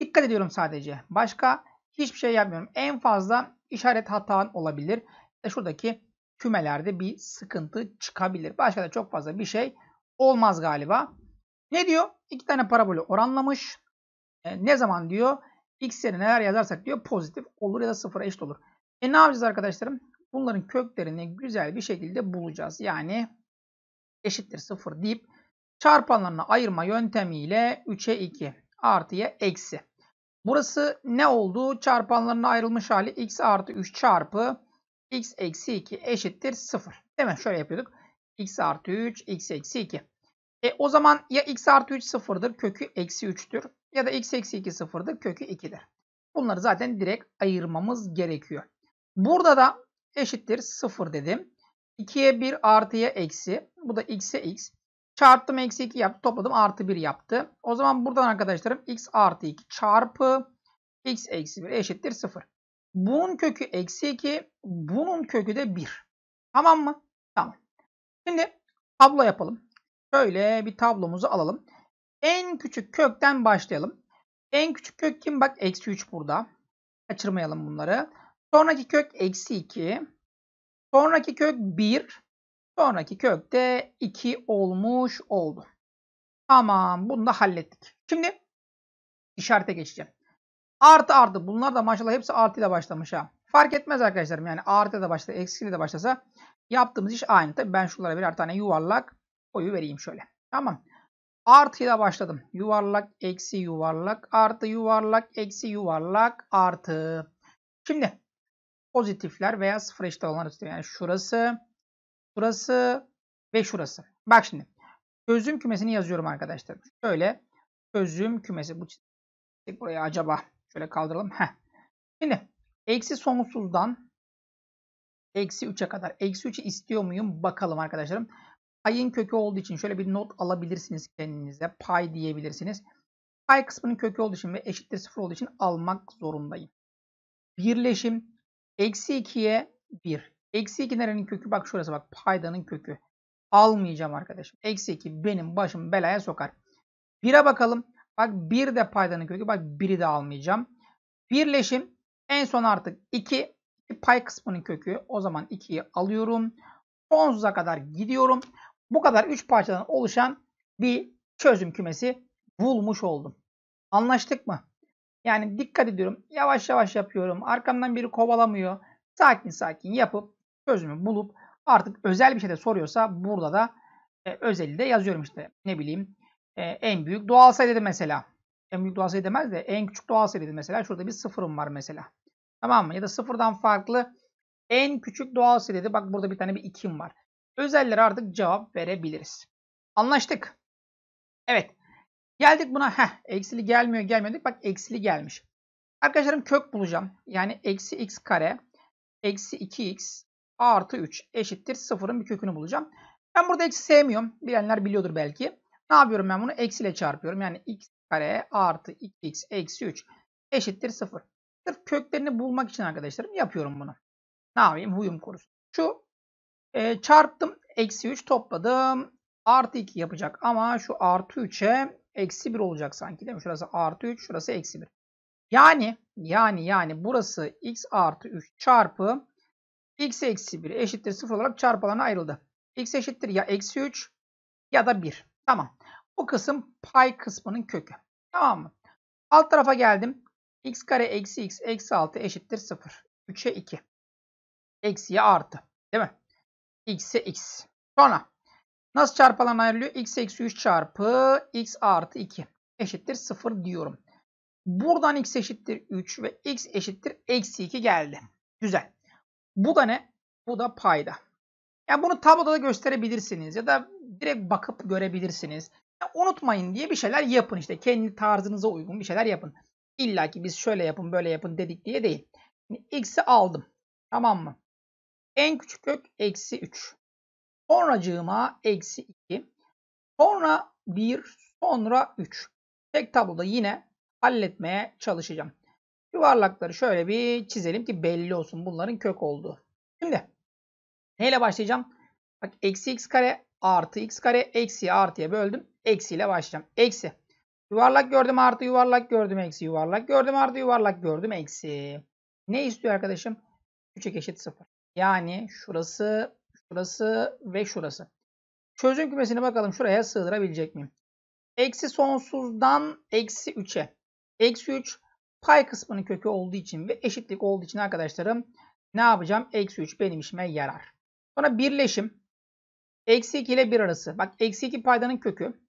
dikkat ediyorum sadece. Başka hiçbir şey yapmıyorum. En fazla işaret hatan olabilir. İşte şuradaki kümelerde bir sıkıntı çıkabilir. Başka da çok fazla bir şey olmaz galiba. Ne diyor? İki tane parabolü oranlamış. E, ne zaman diyor? X yerine neler yazarsak diyor pozitif olur ya da sıfıra eşit olur. E ne yapacağız arkadaşlarım? Bunların köklerini güzel bir şekilde bulacağız. Yani eşittir sıfır deyip Çarpanlarına ayırma yöntemiyle 3'e 2 artıya eksi. Burası ne oldu? Çarpanlarına ayrılmış hali x artı 3 çarpı x eksi 2 eşittir 0. Değil mi? Şöyle yapıyorduk. x artı 3 x eksi 2. E, o zaman ya x artı 3 sıfırdır kökü eksi 3'tür ya da x eksi 2 sıfırdır kökü 2'dir. Bunları zaten direkt ayırmamız gerekiyor. Burada da eşittir 0 dedim. 2'ye 1 artıya eksi. Bu da x'e x. Çarptım eksi 2 yaptı. Topladım artı 1 yaptı. O zaman buradan arkadaşlarım x artı 2 çarpı x eksi 1 eşittir 0. Bunun kökü eksi 2. Bunun kökü de 1. Tamam mı? Tamam. Şimdi tablo yapalım. Şöyle bir tablomuzu alalım. En küçük kökten başlayalım. En küçük kök kim? Bak eksi 3 burada. Kaçırmayalım bunları. Sonraki kök eksi 2. Sonraki kök 1. Sonraki kök de 2 olmuş oldu. Tamam bunu da hallettik. Şimdi işarete geçeceğim. Artı artı bunlar da maşallah hepsi artıyla başlamış ha. Fark etmez arkadaşlarım yani artı da başlasa eksiyle de başlasa yaptığımız iş aynı. Tabii ben şunlara birer tane yuvarlak koyu vereyim şöyle. Tamam. Artıyla başladım. Yuvarlak, eksi yuvarlak, artı yuvarlak, eksi yuvarlak, artı. Şimdi pozitifler veya sıfır eşit olanlar istiyorum. Yani şurası Burası ve şurası. Bak şimdi. Çözüm kümesini yazıyorum arkadaşlar. Şöyle çözüm kümesi. Bu buraya acaba. Şöyle kaldıralım. Heh. Şimdi eksi sonsuzdan eksi 3'e kadar. Eksi 3'ü istiyor muyum? Bakalım arkadaşlarım. Payın kökü olduğu için şöyle bir not alabilirsiniz kendinize. Pay diyebilirsiniz. Pay kısmının kökü olduğu için ve eşittir 0 olduğu için almak zorundayım. Birleşim eksi 2'ye 1. Eksi 2 nerenin kökü? Bak şurası bak. Paydanın kökü. Almayacağım arkadaşım. Eksi 2 benim başım belaya sokar. 1'e bakalım. Bak 1 de paydanın kökü. Bak 1'i de almayacağım. Birleşim. En son artık 2. Pay kısmının kökü. O zaman 2'yi alıyorum. Sonsuza kadar gidiyorum. Bu kadar 3 parçadan oluşan bir çözüm kümesi bulmuş oldum. Anlaştık mı? Yani dikkat ediyorum. Yavaş yavaş yapıyorum. Arkamdan biri kovalamıyor. Sakin sakin yapıp özümü bulup artık özel bir şey de soruyorsa burada da e, özeli de yazıyorum işte. Ne bileyim e, en büyük doğal sayı dedi mesela. En büyük doğal sayı demez de en küçük doğal sayı dedi mesela. Şurada bir sıfırım var mesela. Tamam mı? Ya da sıfırdan farklı en küçük doğal sayı dedi. Bak burada bir tane bir ikim var. Özellere artık cevap verebiliriz. Anlaştık. Evet. Geldik buna. Heh, eksili gelmiyor gelmedik. Bak eksili gelmiş. Arkadaşlarım kök bulacağım. Yani eksi x kare eksi 2x artı 3 eşittir 0'ın bir kökünü bulacağım. Ben burada eksi sevmiyorum. Bilenler biliyordur belki. Ne yapıyorum ben bunu? Eksi ile çarpıyorum. Yani x kare artı 2x eksi 3 eşittir 0. Sırf köklerini bulmak için arkadaşlarım yapıyorum bunu. Ne yapayım? Huyum korusun. Şu e, çarptım. Eksi 3 topladım. Artı 2 yapacak ama şu artı 3'e eksi 1 olacak sanki değil mi? Şurası artı 3, şurası eksi 1. Yani yani yani burası x artı 3 çarpı x eksi 1 eşittir 0 olarak çarpılana ayrıldı. x eşittir ya eksi 3 ya da 1. Tamam. Bu kısım pay kısmının kökü. Tamam mı? Alt tarafa geldim. x kare eksi x eksi 6 eşittir 0. 3'e 2. Eksiye artı. Değil mi? x'e x. Sonra nasıl çarpılan ayrılıyor? x eksi 3 çarpı x artı 2 eşittir 0 diyorum. Buradan x eşittir 3 ve x eşittir eksi 2 geldi. Güzel. Bu da ne? Bu da payda. Yani bunu tabloda da gösterebilirsiniz ya da direkt bakıp görebilirsiniz. Yani unutmayın diye bir şeyler yapın işte. Kendi tarzınıza uygun bir şeyler yapın. İlla ki biz şöyle yapın böyle yapın dedik diye değil. Şimdi x'i aldım. Tamam mı? En küçük kök eksi 3. Sonracığıma eksi 2. Sonra 1. Sonra 3. Tek tabloda yine halletmeye çalışacağım. Yuvarlakları şöyle bir çizelim ki belli olsun bunların kök olduğu. Şimdi neyle başlayacağım? Bak eksi x kare artı x kare eksi artıya böldüm. Eksi ile başlayacağım. Eksi. Yuvarlak gördüm artı yuvarlak gördüm eksi yuvarlak gördüm artı yuvarlak gördüm eksi. Ne istiyor arkadaşım? 3'e eşit 0. Yani şurası, şurası ve şurası. Çözüm kümesini bakalım şuraya sığdırabilecek miyim? Eksi sonsuzdan eksi 3'e. Eksi 3 Pay kısmının kökü olduğu için ve eşitlik olduğu için arkadaşlarım ne yapacağım? Eksi 3 benim işime yarar. Sonra birleşim. Eksi 2 ile 1 arası. Bak eksi 2 paydanın kökü.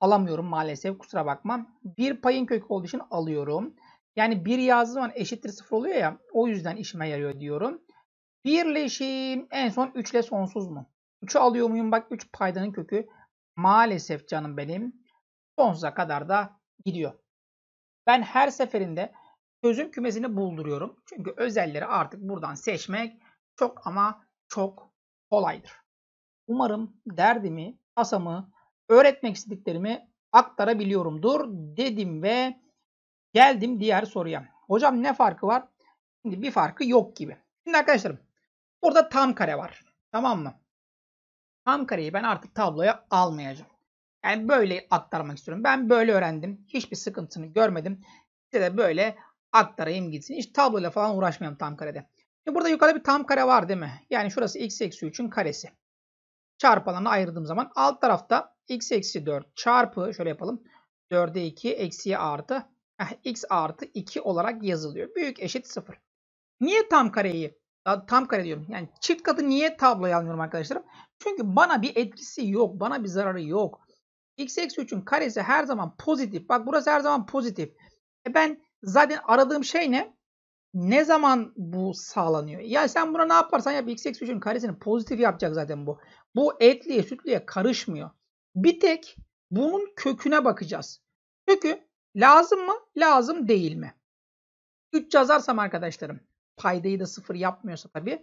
Alamıyorum maalesef kusura bakma. 1 payın kökü olduğu için alıyorum. Yani 1 yazdığı zaman eşittir 0 oluyor ya. O yüzden işime yarıyor diyorum. Birleşim. En son 3 ile sonsuz mu? 3'ü alıyor muyum? Bak 3 paydanın kökü maalesef canım benim. Sonsuza kadar da gidiyor. Ben her seferinde çözüm kümesini bulduruyorum. Çünkü özelleri artık buradan seçmek çok ama çok kolaydır. Umarım derdimi, asamı, öğretmek istediklerimi aktarabiliyorumdur dedim ve geldim diğer soruya. Hocam ne farkı var? Şimdi bir farkı yok gibi. Şimdi arkadaşlarım burada tam kare var. Tamam mı? Tam kareyi ben artık tabloya almayacağım. Yani böyle aktarmak istiyorum. Ben böyle öğrendim. Hiçbir sıkıntısını görmedim. Size de böyle aktarayım gitsin. Hiç tabloyla falan uğraşmayalım tam karede. Şimdi e burada yukarıda bir tam kare var değil mi? Yani şurası x eksi 3'ün karesi. Çarp ayırdığım zaman alt tarafta x eksi 4 çarpı şöyle yapalım. 4'e 2 eksiye artı eh, x artı 2 olarak yazılıyor. Büyük eşit 0. Niye tam kareyi tam kare diyorum. Yani çift katı niye tabloya almıyorum arkadaşlarım? Çünkü bana bir etkisi yok. Bana bir zararı yok x eksi 3'ün karesi her zaman pozitif. Bak burası her zaman pozitif. E ben zaten aradığım şey ne? Ne zaman bu sağlanıyor? Ya sen buna ne yaparsan yap x eksi 3'ün karesini pozitif yapacak zaten bu. Bu etliye sütliye karışmıyor. Bir tek bunun köküne bakacağız. Kökü lazım mı? Lazım değil mi? 3 yazarsam arkadaşlarım paydayı da 0 yapmıyorsa tabii.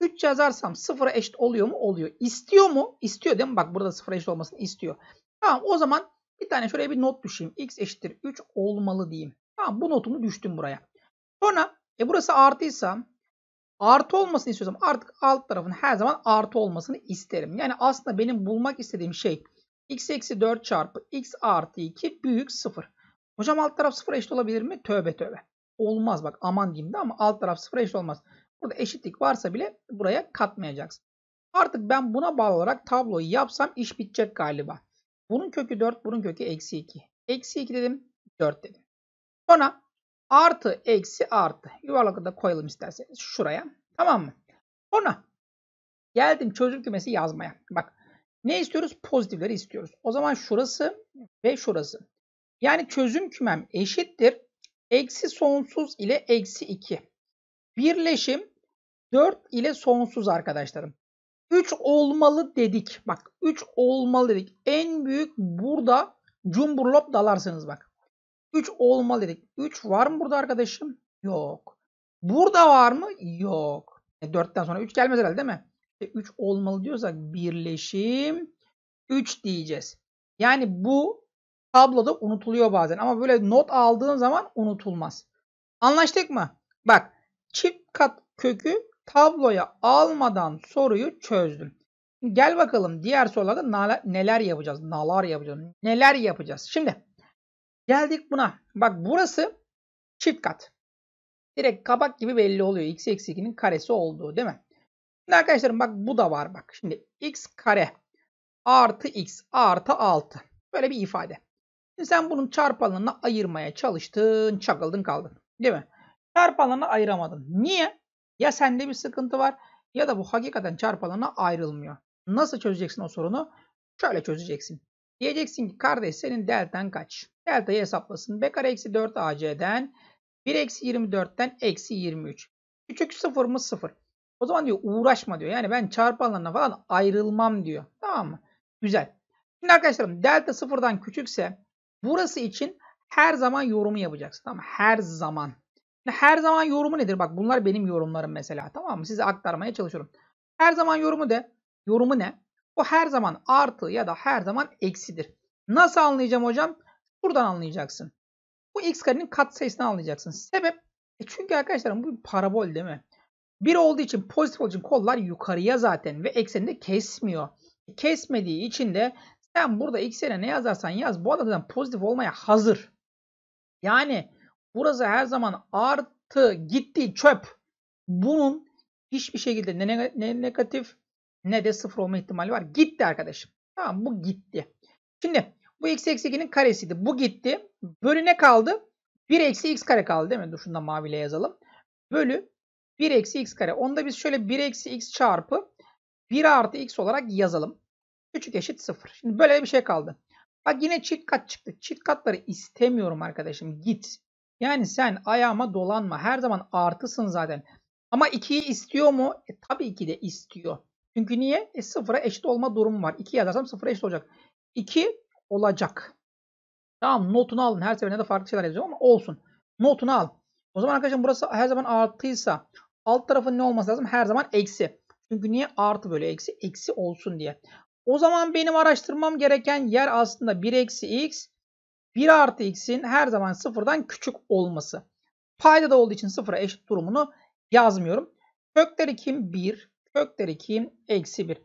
3 yazarsam 0'a eşit oluyor mu? Oluyor. İstiyor mu? İstiyor değil mi? Bak burada 0'a eşit olmasını istiyor. Tamam o zaman bir tane şuraya bir not düşeyim. X eşittir 3 olmalı diyeyim. Tamam bu notumu düştüm buraya. Sonra e burası artıysa artı olmasını istiyorsam artık alt tarafın her zaman artı olmasını isterim. Yani aslında benim bulmak istediğim şey x eksi 4 çarpı x artı 2 büyük 0. Hocam alt taraf 0 eşit olabilir mi? Tövbe tövbe. Olmaz bak aman diyeyim de ama alt taraf 0 eşit olmaz. Burada eşitlik varsa bile buraya katmayacaksın. Artık ben buna bağlı olarak tabloyu yapsam iş bitecek galiba. Bunun kökü 4, bunun kökü eksi 2. Eksi 2 dedim, 4 dedim. Sonra artı, eksi, artı. Yuvarlakı da koyalım isterseniz şuraya. Tamam mı? Sonra geldim çözüm kümesi yazmaya. Bak ne istiyoruz? Pozitifleri istiyoruz. O zaman şurası ve şurası. Yani çözüm kümem eşittir. Eksi sonsuz ile eksi 2. Birleşim 4 ile sonsuz arkadaşlarım. 3 olmalı dedik. Bak 3 olmalı dedik. En büyük burada cumburlop dalarsınız bak. 3 olmalı dedik. 3 var mı burada arkadaşım? Yok. Burada var mı? Yok. E sonra 3 gelmez herhalde değil mi? E olmalı diyorsak birleşim 3 diyeceğiz. Yani bu tabloda unutuluyor bazen ama böyle not aldığın zaman unutulmaz. Anlaştık mı? Bak çift kat kökü tabloya almadan soruyu çözdüm. Gel bakalım diğer sorularda neler yapacağız? Nalar yapacağız. Neler yapacağız? Şimdi geldik buna. Bak burası çift kat. Direkt kabak gibi belli oluyor. x eksi 2'nin karesi olduğu değil mi? Şimdi arkadaşlarım bak bu da var bak. Şimdi x kare artı x artı 6. Böyle bir ifade. Şimdi sen bunun çarpanlarına ayırmaya çalıştın. Çakıldın kaldın. Değil mi? Çarpanlarına ayıramadın. Niye? Ya sende bir sıkıntı var ya da bu hakikaten çarpalana ayrılmıyor. Nasıl çözeceksin o sorunu? Şöyle çözeceksin. Diyeceksin ki kardeş senin deltan kaç? Delta'yı hesaplasın. B kare eksi 4 AC'den 1 eksi 24'ten eksi 23. Küçük sıfır mı sıfır. O zaman diyor uğraşma diyor. Yani ben çarpı alanına falan ayrılmam diyor. Tamam mı? Güzel. Şimdi arkadaşlarım delta sıfırdan küçükse burası için her zaman yorumu yapacaksın. Tamam mı? Her zaman her zaman yorumu nedir? Bak bunlar benim yorumlarım mesela tamam mı? Size aktarmaya çalışıyorum. Her zaman yorumu de. Yorumu ne? O her zaman artı ya da her zaman eksidir. Nasıl anlayacağım hocam? Buradan anlayacaksın. Bu x karenin katsayısını anlayacaksın. Sebep? E çünkü arkadaşlarım bu bir parabol değil mi? 1 olduğu için pozitif olduğu için kollar yukarıya zaten ve ekseni de kesmiyor. E, kesmediği için de sen burada x'e ne yazarsan yaz bu adam pozitif olmaya hazır. Yani Burası her zaman artı gitti çöp. Bunun hiçbir şekilde ne, ne negatif ne de sıfır olma ihtimali var. Gitti arkadaşım. Tamam bu gitti. Şimdi bu x eksi 2'nin karesiydi. Bu gitti. Bölü ne kaldı? 1 eksi x kare kaldı değil mi? Dur şundan maviyle yazalım. Bölü 1 eksi x kare. Onda biz şöyle 1 eksi x çarpı 1 artı x olarak yazalım. Küçük eşit 0. Şimdi böyle bir şey kaldı. Bak yine çift kat çıktı. Çift katları istemiyorum arkadaşım. Git. Yani sen ayağıma dolanma. Her zaman artısın zaten. Ama 2'yi istiyor mu? E, tabii ki de istiyor. Çünkü niye? E, sıfıra eşit olma durumu var. 2 yazarsam sıfıra eşit olacak. 2 olacak. Tamam notunu alın. Her seferinde de farklı şeyler yazıyorum ama olsun. Notunu al. O zaman arkadaşlar burası her zaman artıysa alt tarafın ne olması lazım? Her zaman eksi. Çünkü niye? Artı böyle eksi. Eksi olsun diye. O zaman benim araştırmam gereken yer aslında 1 eksi x 1 artı x'in her zaman sıfırdan küçük olması. Payda da olduğu için sıfıra eşit durumunu yazmıyorum. Kökleri kim? 1. Kökleri kim? Eksi 1.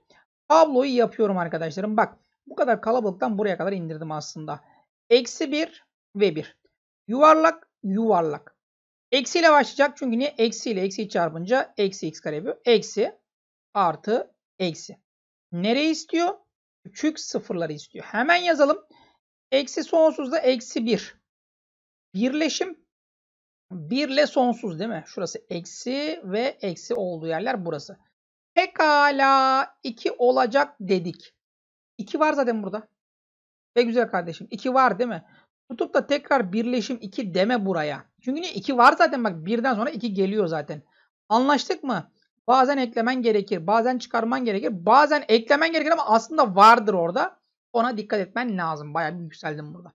Tabloyu yapıyorum arkadaşlarım. Bak bu kadar kalabalıktan buraya kadar indirdim aslında. Eksi 1 ve 1. Yuvarlak yuvarlak. Eksi ile başlayacak. Çünkü niye? Eksi ile eksi çarpınca eksi x kare yapıyor. Eksi artı eksi. Nereyi istiyor? Küçük sıfırları istiyor. Hemen yazalım. Hemen yazalım. Eksi sonsuzda eksi 1. Birleşim 1 ile sonsuz değil mi? Şurası eksi ve eksi olduğu yerler burası. Pekala 2 olacak dedik. 2 var zaten burada. Ve güzel kardeşim 2 var değil mi? Tutup da tekrar birleşim 2 deme buraya. Çünkü niye? 2 var zaten bak birden sonra 2 geliyor zaten. Anlaştık mı? Bazen eklemen gerekir. Bazen çıkarman gerekir. Bazen eklemen gerekir ama aslında vardır orada. Ona dikkat etmen lazım. Bayağı bir yükseldim burada.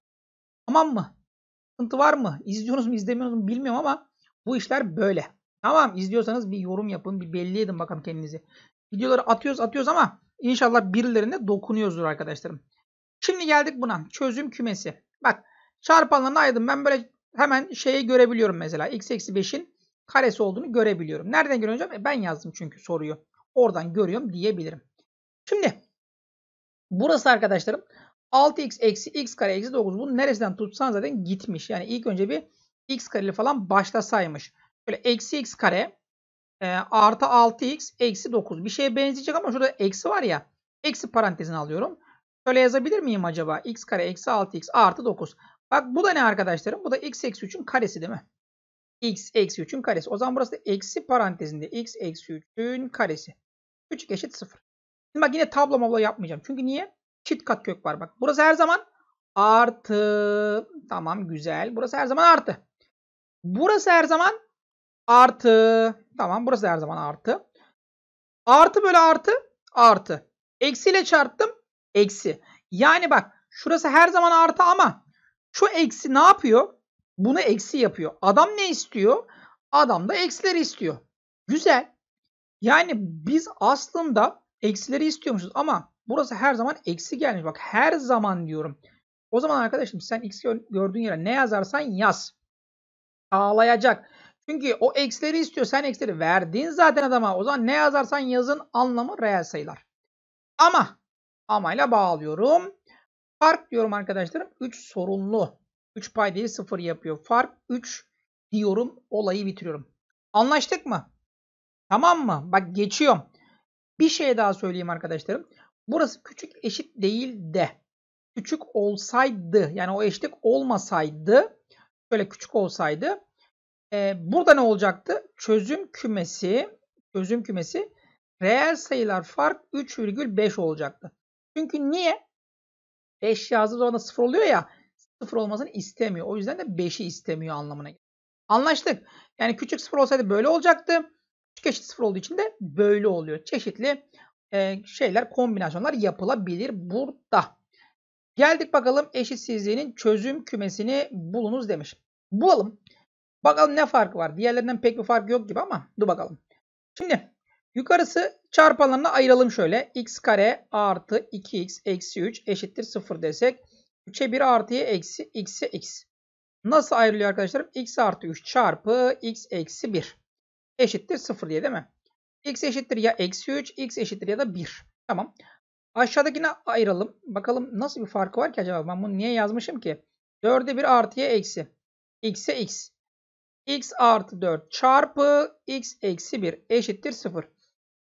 Tamam mı? Sıkıntı var mı? İzliyorsunuz mu izlemiyorsunuz mu bilmiyorum ama bu işler böyle. Tamam izliyorsanız bir yorum yapın. Bir belli edin bakalım kendinizi. Videoları atıyoruz atıyoruz ama inşallah birilerine dokunuyoruzdur arkadaşlarım. Şimdi geldik buna. Çözüm kümesi. Bak çarpanlarını ayırdım. Ben böyle hemen şeyi görebiliyorum mesela. x eksi 5'in karesi olduğunu görebiliyorum. Nereden görüyorum? E ben yazdım çünkü soruyu. Oradan görüyorum diyebilirim. Şimdi Burası arkadaşlarım 6x eksi x kare eksi 9. Bunu neresinden tutsan zaten gitmiş. Yani ilk önce bir x kareli falan saymış. Böyle eksi x kare e, artı 6x eksi 9. Bir şeye benzeyecek ama şurada eksi var ya. Eksi parantezini alıyorum. Şöyle yazabilir miyim acaba? x kare eksi 6x artı 9. Bak bu da ne arkadaşlarım? Bu da x eksi 3'ün karesi değil mi? x eksi 3'ün karesi. O zaman burası da eksi parantezinde x eksi 3'ün karesi. Küçük eşit 0. Şimdi bak yine tablo mablo yapmayacağım. Çünkü niye? Çift kat kök var. Bak burası her zaman artı. Tamam güzel. Burası her zaman artı. Burası her zaman artı. Tamam burası her zaman artı. Artı böyle artı artı. Eksiyle çarptım. Eksi. Yani bak şurası her zaman artı ama şu eksi ne yapıyor? Bunu eksi yapıyor. Adam ne istiyor? Adam da eksileri istiyor. Güzel. Yani biz aslında Eksileri istiyormuşuz ama burası her zaman eksi gelmiş. Bak her zaman diyorum. O zaman arkadaşım sen x gördüğün yere ne yazarsan yaz. Sağlayacak. Çünkü o eksileri istiyor. Sen eksileri verdin zaten adama. O zaman ne yazarsan yazın anlamı reel sayılar. Ama amayla bağlıyorum. Fark diyorum arkadaşlarım 3 sorunlu. 3 pay değil 0 yapıyor. Fark 3 diyorum olayı bitiriyorum. Anlaştık mı? Tamam mı? Bak geçiyorum. Bir şey daha söyleyeyim arkadaşlarım. Burası küçük eşit değil de küçük olsaydı yani o eşitlik olmasaydı şöyle küçük olsaydı e, burada ne olacaktı? Çözüm kümesi çözüm kümesi reel sayılar fark 3,5 olacaktı. Çünkü niye? 5 yazdığı zaman da 0 oluyor ya 0 olmasını istemiyor. O yüzden de 5'i istemiyor anlamına geliyor. Anlaştık. Yani küçük 0 olsaydı böyle olacaktı. Çünkü eşit sıfır olduğu için de böyle oluyor. Çeşitli e, şeyler, kombinasyonlar yapılabilir burada. Geldik bakalım eşitsizliğinin çözüm kümesini bulunuz demiş. Bulalım. Bakalım ne farkı var. Diğerlerinden pek bir fark yok gibi ama dur bakalım. Şimdi yukarısı çarpanlarına ayıralım şöyle. x kare artı 2x eksi 3 eşittir 0 desek. 3'e 1 artıya eksi x'e x. Nasıl ayrılıyor arkadaşlarım? x artı 3 çarpı x eksi 1 eşittir 0 diye değil mi? x eşittir ya eksi 3, x eşittir ya da 1. Tamam. Aşağıdakine ayıralım. Bakalım nasıl bir farkı var ki acaba? Ben bunu niye yazmışım ki? 4'e 1 artıya eksi. x'e x. x artı 4 çarpı x eksi 1 eşittir 0.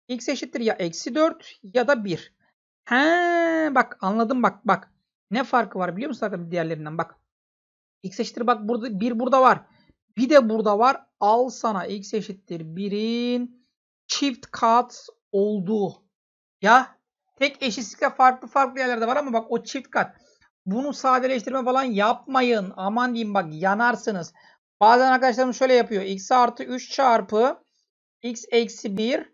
x eşittir ya eksi 4 ya da 1. He bak anladım bak bak. Ne farkı var biliyor musun arkadaşlar diğerlerinden bak. X eşittir bak burada 1 burada var. Bir de burada var al sana x eşittir 1'in çift kat olduğu. Ya tek eşitlikle farklı farklı yerlerde var ama bak o çift kat. Bunu sadeleştirme falan yapmayın. Aman diyeyim bak yanarsınız. Bazen arkadaşlarım şöyle yapıyor. x artı 3 çarpı x eksi 1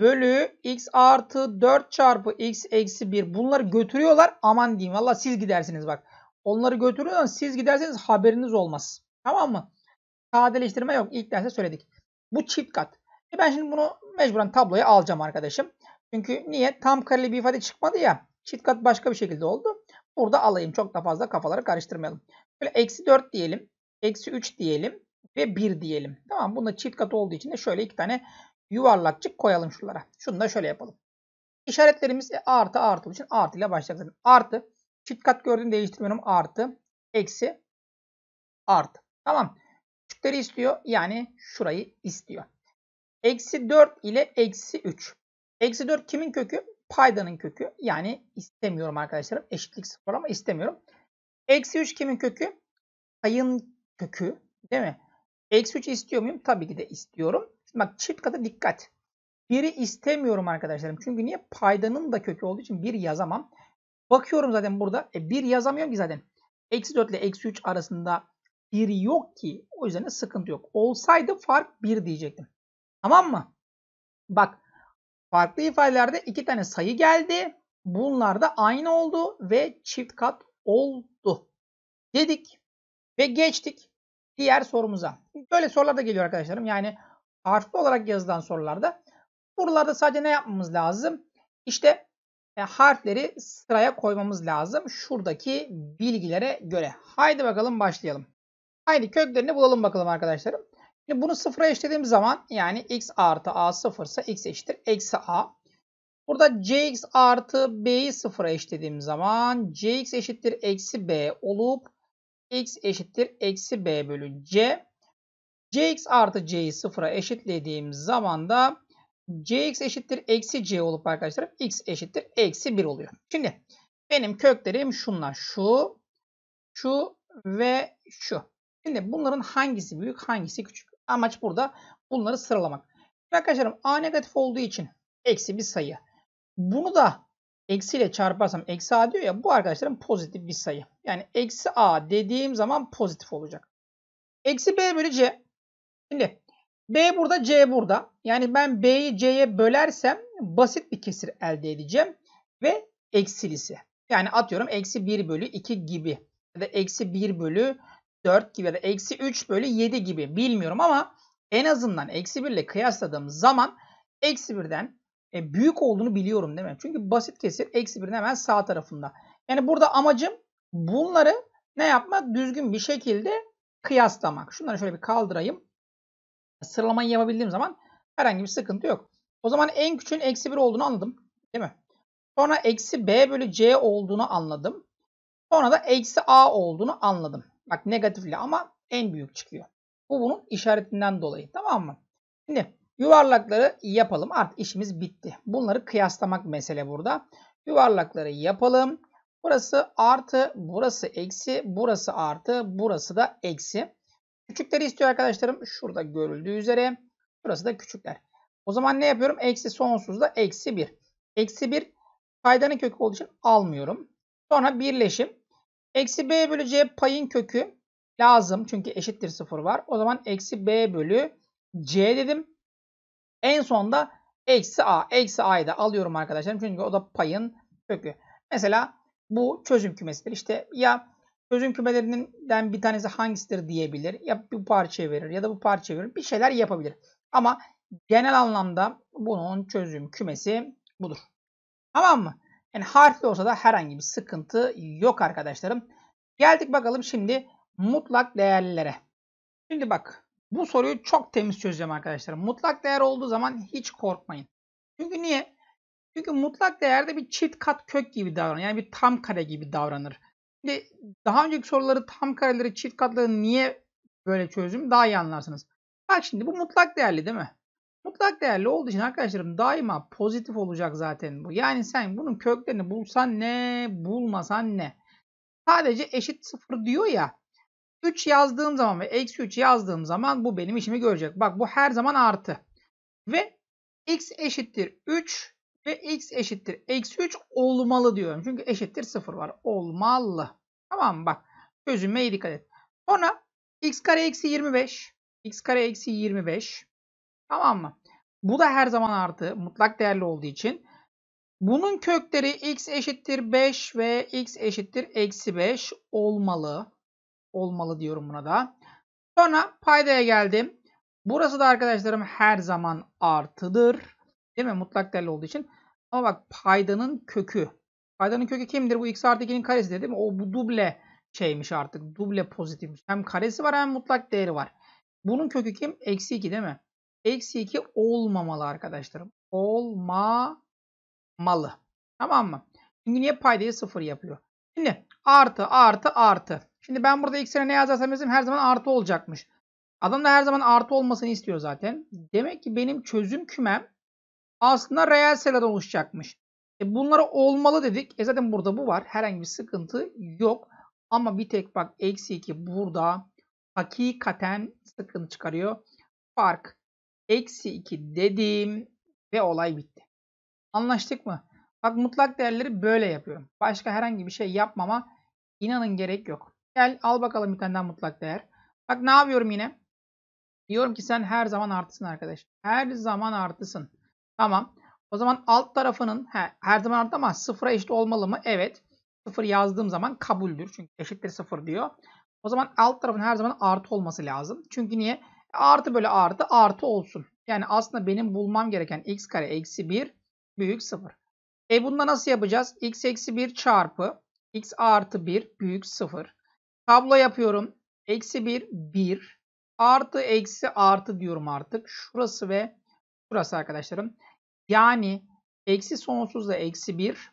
bölü x artı 4 çarpı x eksi 1. Bunları götürüyorlar. Aman diyeyim. Valla siz gidersiniz bak. Onları götürüyorsan siz giderseniz haberiniz olmaz. Tamam mı? sadeleştirme yok. İlk derste söyledik. Bu çift kat. E ben şimdi bunu mecburen tabloya alacağım arkadaşım. Çünkü niye? Tam kareli bir ifade çıkmadı ya. Çift kat başka bir şekilde oldu. Burada alayım. Çok da fazla kafaları karıştırmayalım. Böyle eksi 4 diyelim. Eksi 3 diyelim. Ve 1 diyelim. Tamam. Bunda çift kat olduğu için de şöyle iki tane yuvarlakçık koyalım şuralara. Şunu da şöyle yapalım. İşaretlerimiz e, artı artı için artı ile başlayacak Artı. Çift kat gördüğünü değiştirmiyorum. Artı. Eksi. Artı. Tamam küçükleri istiyor. Yani şurayı istiyor. Eksi 4 ile eksi 3. Eksi 4 kimin kökü? Paydanın kökü. Yani istemiyorum arkadaşlarım. Eşitlik sıfır ama istemiyorum. Eksi 3 kimin kökü? Payın kökü. Değil mi? Eksi 3 istiyor muyum? Tabii ki de istiyorum. Şimdi bak çift katı dikkat. Biri istemiyorum arkadaşlarım. Çünkü niye? Paydanın da kökü olduğu için bir yazamam. Bakıyorum zaten burada. E, bir yazamıyorum ki zaten. Eksi 4 ile eksi 3 arasında 1 yok ki. O yüzden de sıkıntı yok. Olsaydı fark 1 diyecektim. Tamam mı? Bak farklı ifadelerde iki tane sayı geldi. Bunlar da aynı oldu ve çift kat oldu. Dedik ve geçtik diğer sorumuza. Böyle sorular da geliyor arkadaşlarım. Yani harfli olarak yazılan sorularda. Buralarda sadece ne yapmamız lazım? İşte e, harfleri sıraya koymamız lazım. Şuradaki bilgilere göre. Haydi bakalım başlayalım. Haydi köklerini bulalım bakalım arkadaşlarım. Şimdi bunu sıfıra eşlediğim zaman yani x artı a sıfırsa x eşittir eksi a. Burada cx artı b'yi sıfıra eşlediğim zaman cx eşittir eksi b olup x eşittir eksi b bölü c. cx artı c'yi sıfıra eşitlediğim zaman da cx eşittir eksi c olup arkadaşlar x eşittir eksi 1 oluyor. Şimdi benim köklerim şunlar. Şu, şu ve şu. Şimdi bunların hangisi büyük hangisi küçük? Amaç burada bunları sıralamak. Arkadaşlarım A negatif olduğu için eksi bir sayı. Bunu da eksiyle çarparsam eksi A diyor ya bu arkadaşlarım pozitif bir sayı. Yani eksi A dediğim zaman pozitif olacak. Eksi B bölü C. Şimdi B burada C burada. Yani ben B'yi C'ye bölersem basit bir kesir elde edeceğim. Ve eksilisi. Yani atıyorum eksi 1 bölü 2 gibi. Ya da eksi 1 bölü 4 gibi ya da eksi 3 bölü 7 gibi bilmiyorum ama en azından eksi 1 ile kıyasladığım zaman eksi 1'den e, büyük olduğunu biliyorum değil mi? Çünkü basit kesir eksi 1'in hemen sağ tarafında. Yani burada amacım bunları ne yapmak? Düzgün bir şekilde kıyaslamak. Şunları şöyle bir kaldırayım. Sıralamayı yapabildiğim zaman herhangi bir sıkıntı yok. O zaman en küçüğün eksi 1 olduğunu anladım. Değil mi? Sonra eksi b bölü c olduğunu anladım. Sonra da eksi a olduğunu anladım. Bak negatifli ama en büyük çıkıyor. Bu bunun işaretinden dolayı tamam mı? Şimdi yuvarlakları yapalım. Artık işimiz bitti. Bunları kıyaslamak mesele burada. Yuvarlakları yapalım. Burası artı, burası eksi, burası artı, burası da eksi. Küçükleri istiyor arkadaşlarım. Şurada görüldüğü üzere. Burası da küçükler. O zaman ne yapıyorum? Eksi sonsuzda eksi 1. Eksi 1 paydanın kökü olduğu için almıyorum. Sonra birleşim. Eksi b bölü c payın kökü lazım. Çünkü eşittir sıfır var. O zaman eksi b bölü c dedim. En sonda eksi a. Eksi a'yı da alıyorum arkadaşlarım. Çünkü o da payın kökü. Mesela bu çözüm kümesidir. İşte ya çözüm kümelerinden bir tanesi hangisidir diyebilir. Ya bu parçayı verir ya da bu parçayı verir. Bir şeyler yapabilir. Ama genel anlamda bunun çözüm kümesi budur. Tamam mı? Yani harfli olsa da herhangi bir sıkıntı yok arkadaşlarım. Geldik bakalım şimdi mutlak değerlere. Şimdi bak bu soruyu çok temiz çözeceğim arkadaşlarım. Mutlak değer olduğu zaman hiç korkmayın. Çünkü niye? Çünkü mutlak değerde bir çift kat kök gibi davranır. Yani bir tam kare gibi davranır. Şimdi daha önceki soruları tam kareleri çift katları niye böyle çözdüm daha iyi anlarsınız. Bak şimdi bu mutlak değerli değil mi? Mutlak değerli olduğu için arkadaşlarım daima pozitif olacak zaten bu. Yani sen bunun köklerini bulsan ne, bulmasan ne. Sadece eşit sıfır diyor ya. 3 yazdığım zaman ve eksi 3 yazdığım zaman bu benim işimi görecek. Bak bu her zaman artı. Ve x eşittir 3 ve x eşittir eksi 3 olmalı diyorum. Çünkü eşittir 0 var. Olmalı. Tamam mı? Bak çözülmeye dikkat et. Sonra x kare eksi 25. x kare eksi 25 Tamam mı? Bu da her zaman artı mutlak değerli olduğu için. Bunun kökleri x eşittir 5 ve x eşittir eksi 5 olmalı. Olmalı diyorum buna da. Sonra paydaya geldim. Burası da arkadaşlarım her zaman artıdır. Değil mi? Mutlak değerli olduğu için. Ama bak paydanın kökü. Paydanın kökü kimdir? Bu x artı 2'nin karesi değil mi? O bu duble şeymiş artık. Duble pozitifmiş. Hem karesi var hem mutlak değeri var. Bunun kökü kim? Eksi 2 değil mi? Eksi 2 olmamalı arkadaşlarım. Olmamalı. Tamam mı? Çünkü niye paydayı sıfır yapıyor? Şimdi artı artı artı. Şimdi ben burada x'ine ne yazarsam yazayım her zaman artı olacakmış. Adam da her zaman artı olmasını istiyor zaten. Demek ki benim çözüm kümem aslında reel sayılar oluşacakmış. E bunlara olmalı dedik. E zaten burada bu var. Herhangi bir sıkıntı yok. Ama bir tek bak eksi 2 burada hakikaten sıkıntı çıkarıyor. Fark Eksi 2 dedim ve olay bitti. Anlaştık mı? Bak mutlak değerleri böyle yapıyorum. Başka herhangi bir şey yapmama inanın gerek yok. Gel al bakalım bir tane mutlak değer. Bak ne yapıyorum yine? Diyorum ki sen her zaman artısın arkadaş. Her zaman artısın. Tamam. O zaman alt tarafının he, her zaman artı ama sıfıra eşit olmalı mı? Evet. Sıfır yazdığım zaman kabuldür. Çünkü eşittir sıfır diyor. O zaman alt tarafın her zaman artı olması lazım. Çünkü niye? Artı böyle artı artı olsun. Yani aslında benim bulmam gereken x kare eksi 1 büyük 0. E bunu nasıl yapacağız? x eksi 1 çarpı x artı 1 büyük 0. Tablo yapıyorum. Eksi 1 1 artı eksi artı diyorum artık. Şurası ve şurası arkadaşlarım. Yani eksi sonsuzla eksi 1.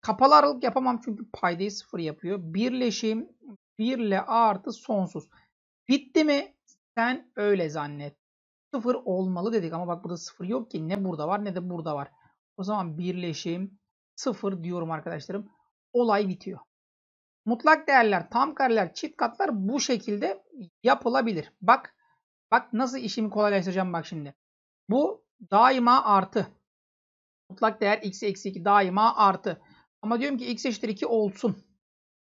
Kapalı aralık yapamam çünkü paydayı 0 yapıyor. Birleşim 1 ile artı sonsuz. Bitti mi? Sen öyle zannet. Sıfır olmalı dedik ama bak burada sıfır yok ki. Ne burada var ne de burada var. O zaman birleşim sıfır diyorum arkadaşlarım. Olay bitiyor. Mutlak değerler, tam kareler, çift katlar bu şekilde yapılabilir. Bak bak nasıl işimi kolaylaştıracağım bak şimdi. Bu daima artı. Mutlak değer x eksi 2 daima artı. Ama diyorum ki x eşittir 2 olsun.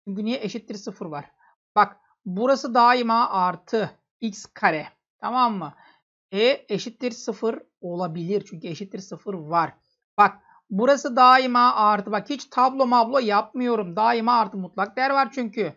Çünkü niye eşittir 0 var. Bak burası daima artı x kare. Tamam mı? E eşittir 0 olabilir. Çünkü eşittir 0 var. Bak burası daima artı. Bak hiç tablo mablo yapmıyorum. Daima artı mutlak değer var çünkü.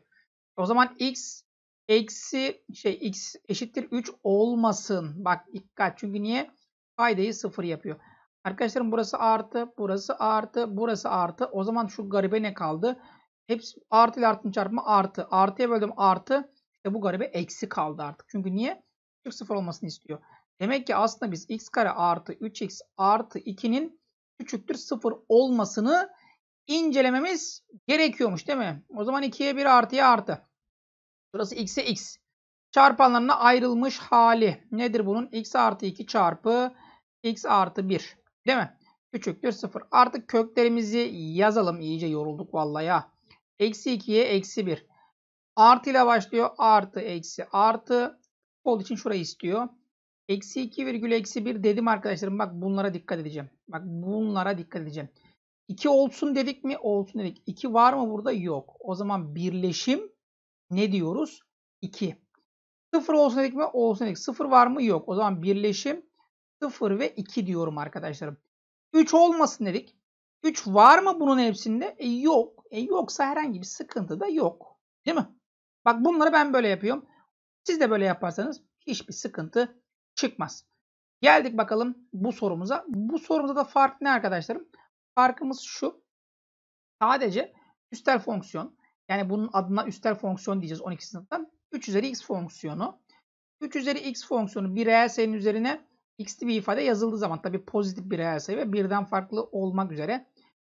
O zaman x eksi şey x eşittir 3 olmasın. Bak dikkat. Çünkü niye? Paydayı 0 yapıyor. Arkadaşlarım burası artı, burası artı, burası artı. O zaman şu garibe ne kaldı? Hepsi artı ile artının çarpımı artı. Artıya böldüm artı. İşte bu garibe eksi kaldı artık. Çünkü niye? Küçük sıfır olmasını istiyor. Demek ki aslında biz x kare artı 3x artı 2'nin küçüktür sıfır olmasını incelememiz gerekiyormuş değil mi? O zaman 2'ye 1 artıya artı. Burası x'e x. Çarpanlarına ayrılmış hali. Nedir bunun? x artı 2 çarpı x artı 1. Değil mi? Küçüktür sıfır. Artık köklerimizi yazalım. İyice yorulduk vallahi ya. Eksi 2'ye eksi 1. Artı ile başlıyor. Artı, eksi, artı. Sol için şurayı istiyor. Eksi 2 virgül eksi 1 dedim arkadaşlarım. Bak bunlara dikkat edeceğim. Bak bunlara dikkat edeceğim. 2 olsun dedik mi? Olsun dedik. 2 var mı burada? Yok. O zaman birleşim ne diyoruz? 2. 0 olsun dedik mi? Olsun dedik. 0 var mı? Yok. O zaman birleşim 0 ve 2 diyorum arkadaşlarım. 3 olmasın dedik. 3 var mı bunun hepsinde? E yok. E yoksa herhangi bir sıkıntı da yok. Değil mi? Bak bunları ben böyle yapıyorum. Siz de böyle yaparsanız hiçbir sıkıntı çıkmaz. Geldik bakalım bu sorumuza. Bu sorumuzda da fark ne arkadaşlarım? Farkımız şu. Sadece üstel fonksiyon. Yani bunun adına üstel fonksiyon diyeceğiz 12 sınıftan. 3 üzeri x fonksiyonu. 3 üzeri x fonksiyonu bir reel sayının üzerine x'li bir ifade yazıldığı zaman tabi pozitif bir reel sayı ve birden farklı olmak üzere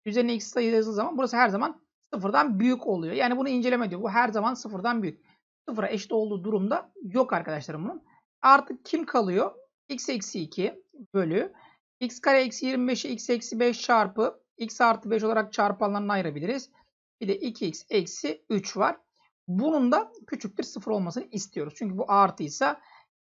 üzerine x sayı yazıldığı zaman burası her zaman sıfırdan büyük oluyor. Yani bunu inceleme diyor. Bu her zaman sıfırdan büyük. Sıfıra eşit olduğu durumda yok arkadaşlarım bunun. Artık kim kalıyor? x eksi 2 bölü x kare eksi 25'i x eksi 5 çarpı x artı 5 olarak çarpanlarını ayırabiliriz. Bir de 2x eksi 3 var. Bunun da küçüktür sıfır olmasını istiyoruz. Çünkü bu artıysa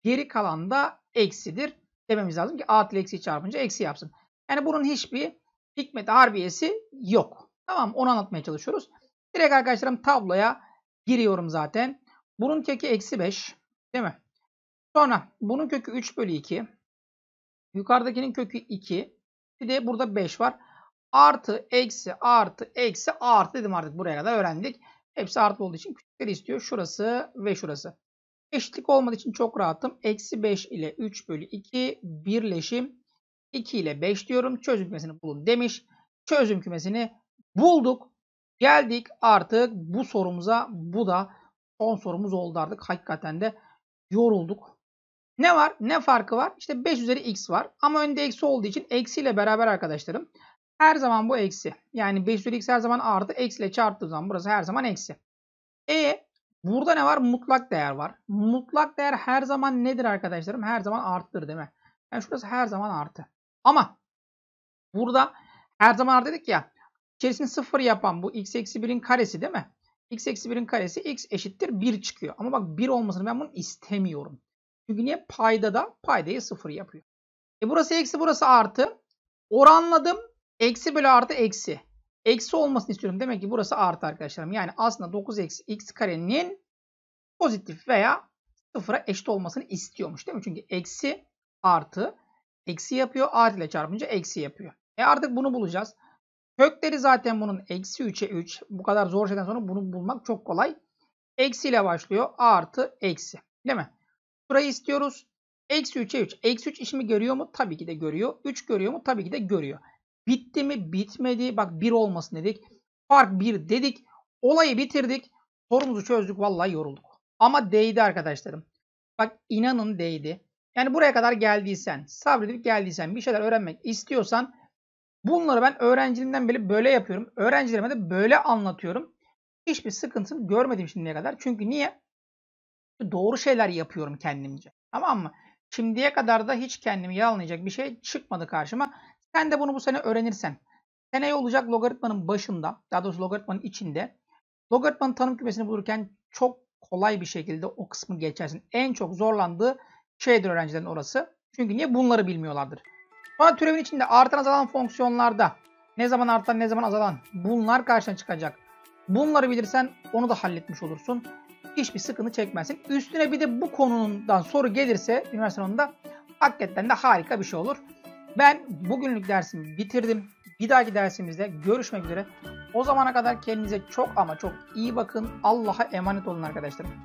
geri kalan da eksidir dememiz lazım ki artı ile eksi çarpınca eksi yapsın. Yani bunun hiçbir hikmet harbiyesi yok. Tamam onu anlatmaya çalışıyoruz. Direkt arkadaşlarım tabloya giriyorum zaten. Bunun kökü eksi 5 değil mi? Sonra bunun kökü 3 bölü 2. Yukarıdakinin kökü 2. Bir de burada 5 var. Artı, eksi, artı, eksi, artı dedim artık buraya kadar öğrendik. Hepsi artı olduğu için küçükleri istiyor. Şurası ve şurası. Eşitlik olmadığı için çok rahatım. Eksi 5 ile 3 bölü 2 birleşim 2 ile 5 diyorum. Çözüm kümesini bulun demiş. Çözüm kümesini Bulduk. Geldik artık bu sorumuza. Bu da son sorumuz oldu artık. Hakikaten de yorulduk. Ne var? Ne farkı var? İşte 5 üzeri x var. Ama önde eksi olduğu için eksiyle beraber arkadaşlarım. Her zaman bu eksi. Yani 5 üzeri x her zaman artı. Eksiyle çarptığı zaman burası her zaman eksi. E burada ne var? Mutlak değer var. Mutlak değer her zaman nedir arkadaşlarım? Her zaman arttır değil mi? Yani şurası her zaman artı. Ama burada her zaman artı dedik ya. İçerisini 0 yapan bu x eksi 1'in karesi değil mi? x eksi 1'in karesi x eşittir 1 çıkıyor. Ama bak 1 olmasını ben bunu istemiyorum. Çünkü niye? Payda da paydayı 0 yapıyor. E burası eksi burası artı. Oranladım. Eksi bölü artı eksi. Eksi olmasını istiyorum. Demek ki burası artı arkadaşlarım. Yani aslında 9 eksi x karenin pozitif veya sıfıra eşit olmasını istiyormuş değil mi? Çünkü eksi artı eksi yapıyor. Artı ile çarpınca eksi yapıyor. E artık bunu bulacağız. Kökleri zaten bunun eksi 3'e 3. Bu kadar zor şeyden sonra bunu bulmak çok kolay. Eksi ile başlıyor. Artı eksi. Değil mi? Burayı istiyoruz. Eksi 3'e 3. Eksi 3 işimi görüyor mu? Tabii ki de görüyor. 3 görüyor mu? Tabii ki de görüyor. Bitti mi? Bitmedi. Bak 1 olmasın dedik. Fark 1 dedik. Olayı bitirdik. Sorumuzu çözdük. Vallahi yorulduk. Ama değdi arkadaşlarım. Bak inanın değdi. Yani buraya kadar geldiysen, sabredip geldiysen, bir şeyler öğrenmek istiyorsan Bunları ben öğrencimden beri böyle yapıyorum. Öğrencilerime de böyle anlatıyorum. Hiçbir sıkıntım görmedim şimdiye kadar. Çünkü niye? Doğru şeyler yapıyorum kendimce. Tamam mı? Şimdiye kadar da hiç kendimi yalanlayacak bir şey çıkmadı karşıma. Sen de bunu bu sene öğrenirsen. Seneye olacak logaritmanın başında, daha doğrusu logaritmanın içinde. Logaritmanın tanım kümesini bulurken çok kolay bir şekilde o kısmı geçersin. En çok zorlandığı şeydir öğrencilerin orası. Çünkü niye? Bunları bilmiyorlardır. Sonra türevin içinde artan azalan fonksiyonlarda ne zaman artan ne zaman azalan bunlar karşına çıkacak. Bunları bilirsen onu da halletmiş olursun. Hiçbir sıkıntı çekmezsin. Üstüne bir de bu konudan soru gelirse üniversite sonunda hakikaten de harika bir şey olur. Ben bugünlük dersimi bitirdim. Bir dahaki dersimizde görüşmek üzere. O zamana kadar kendinize çok ama çok iyi bakın. Allah'a emanet olun arkadaşlarım.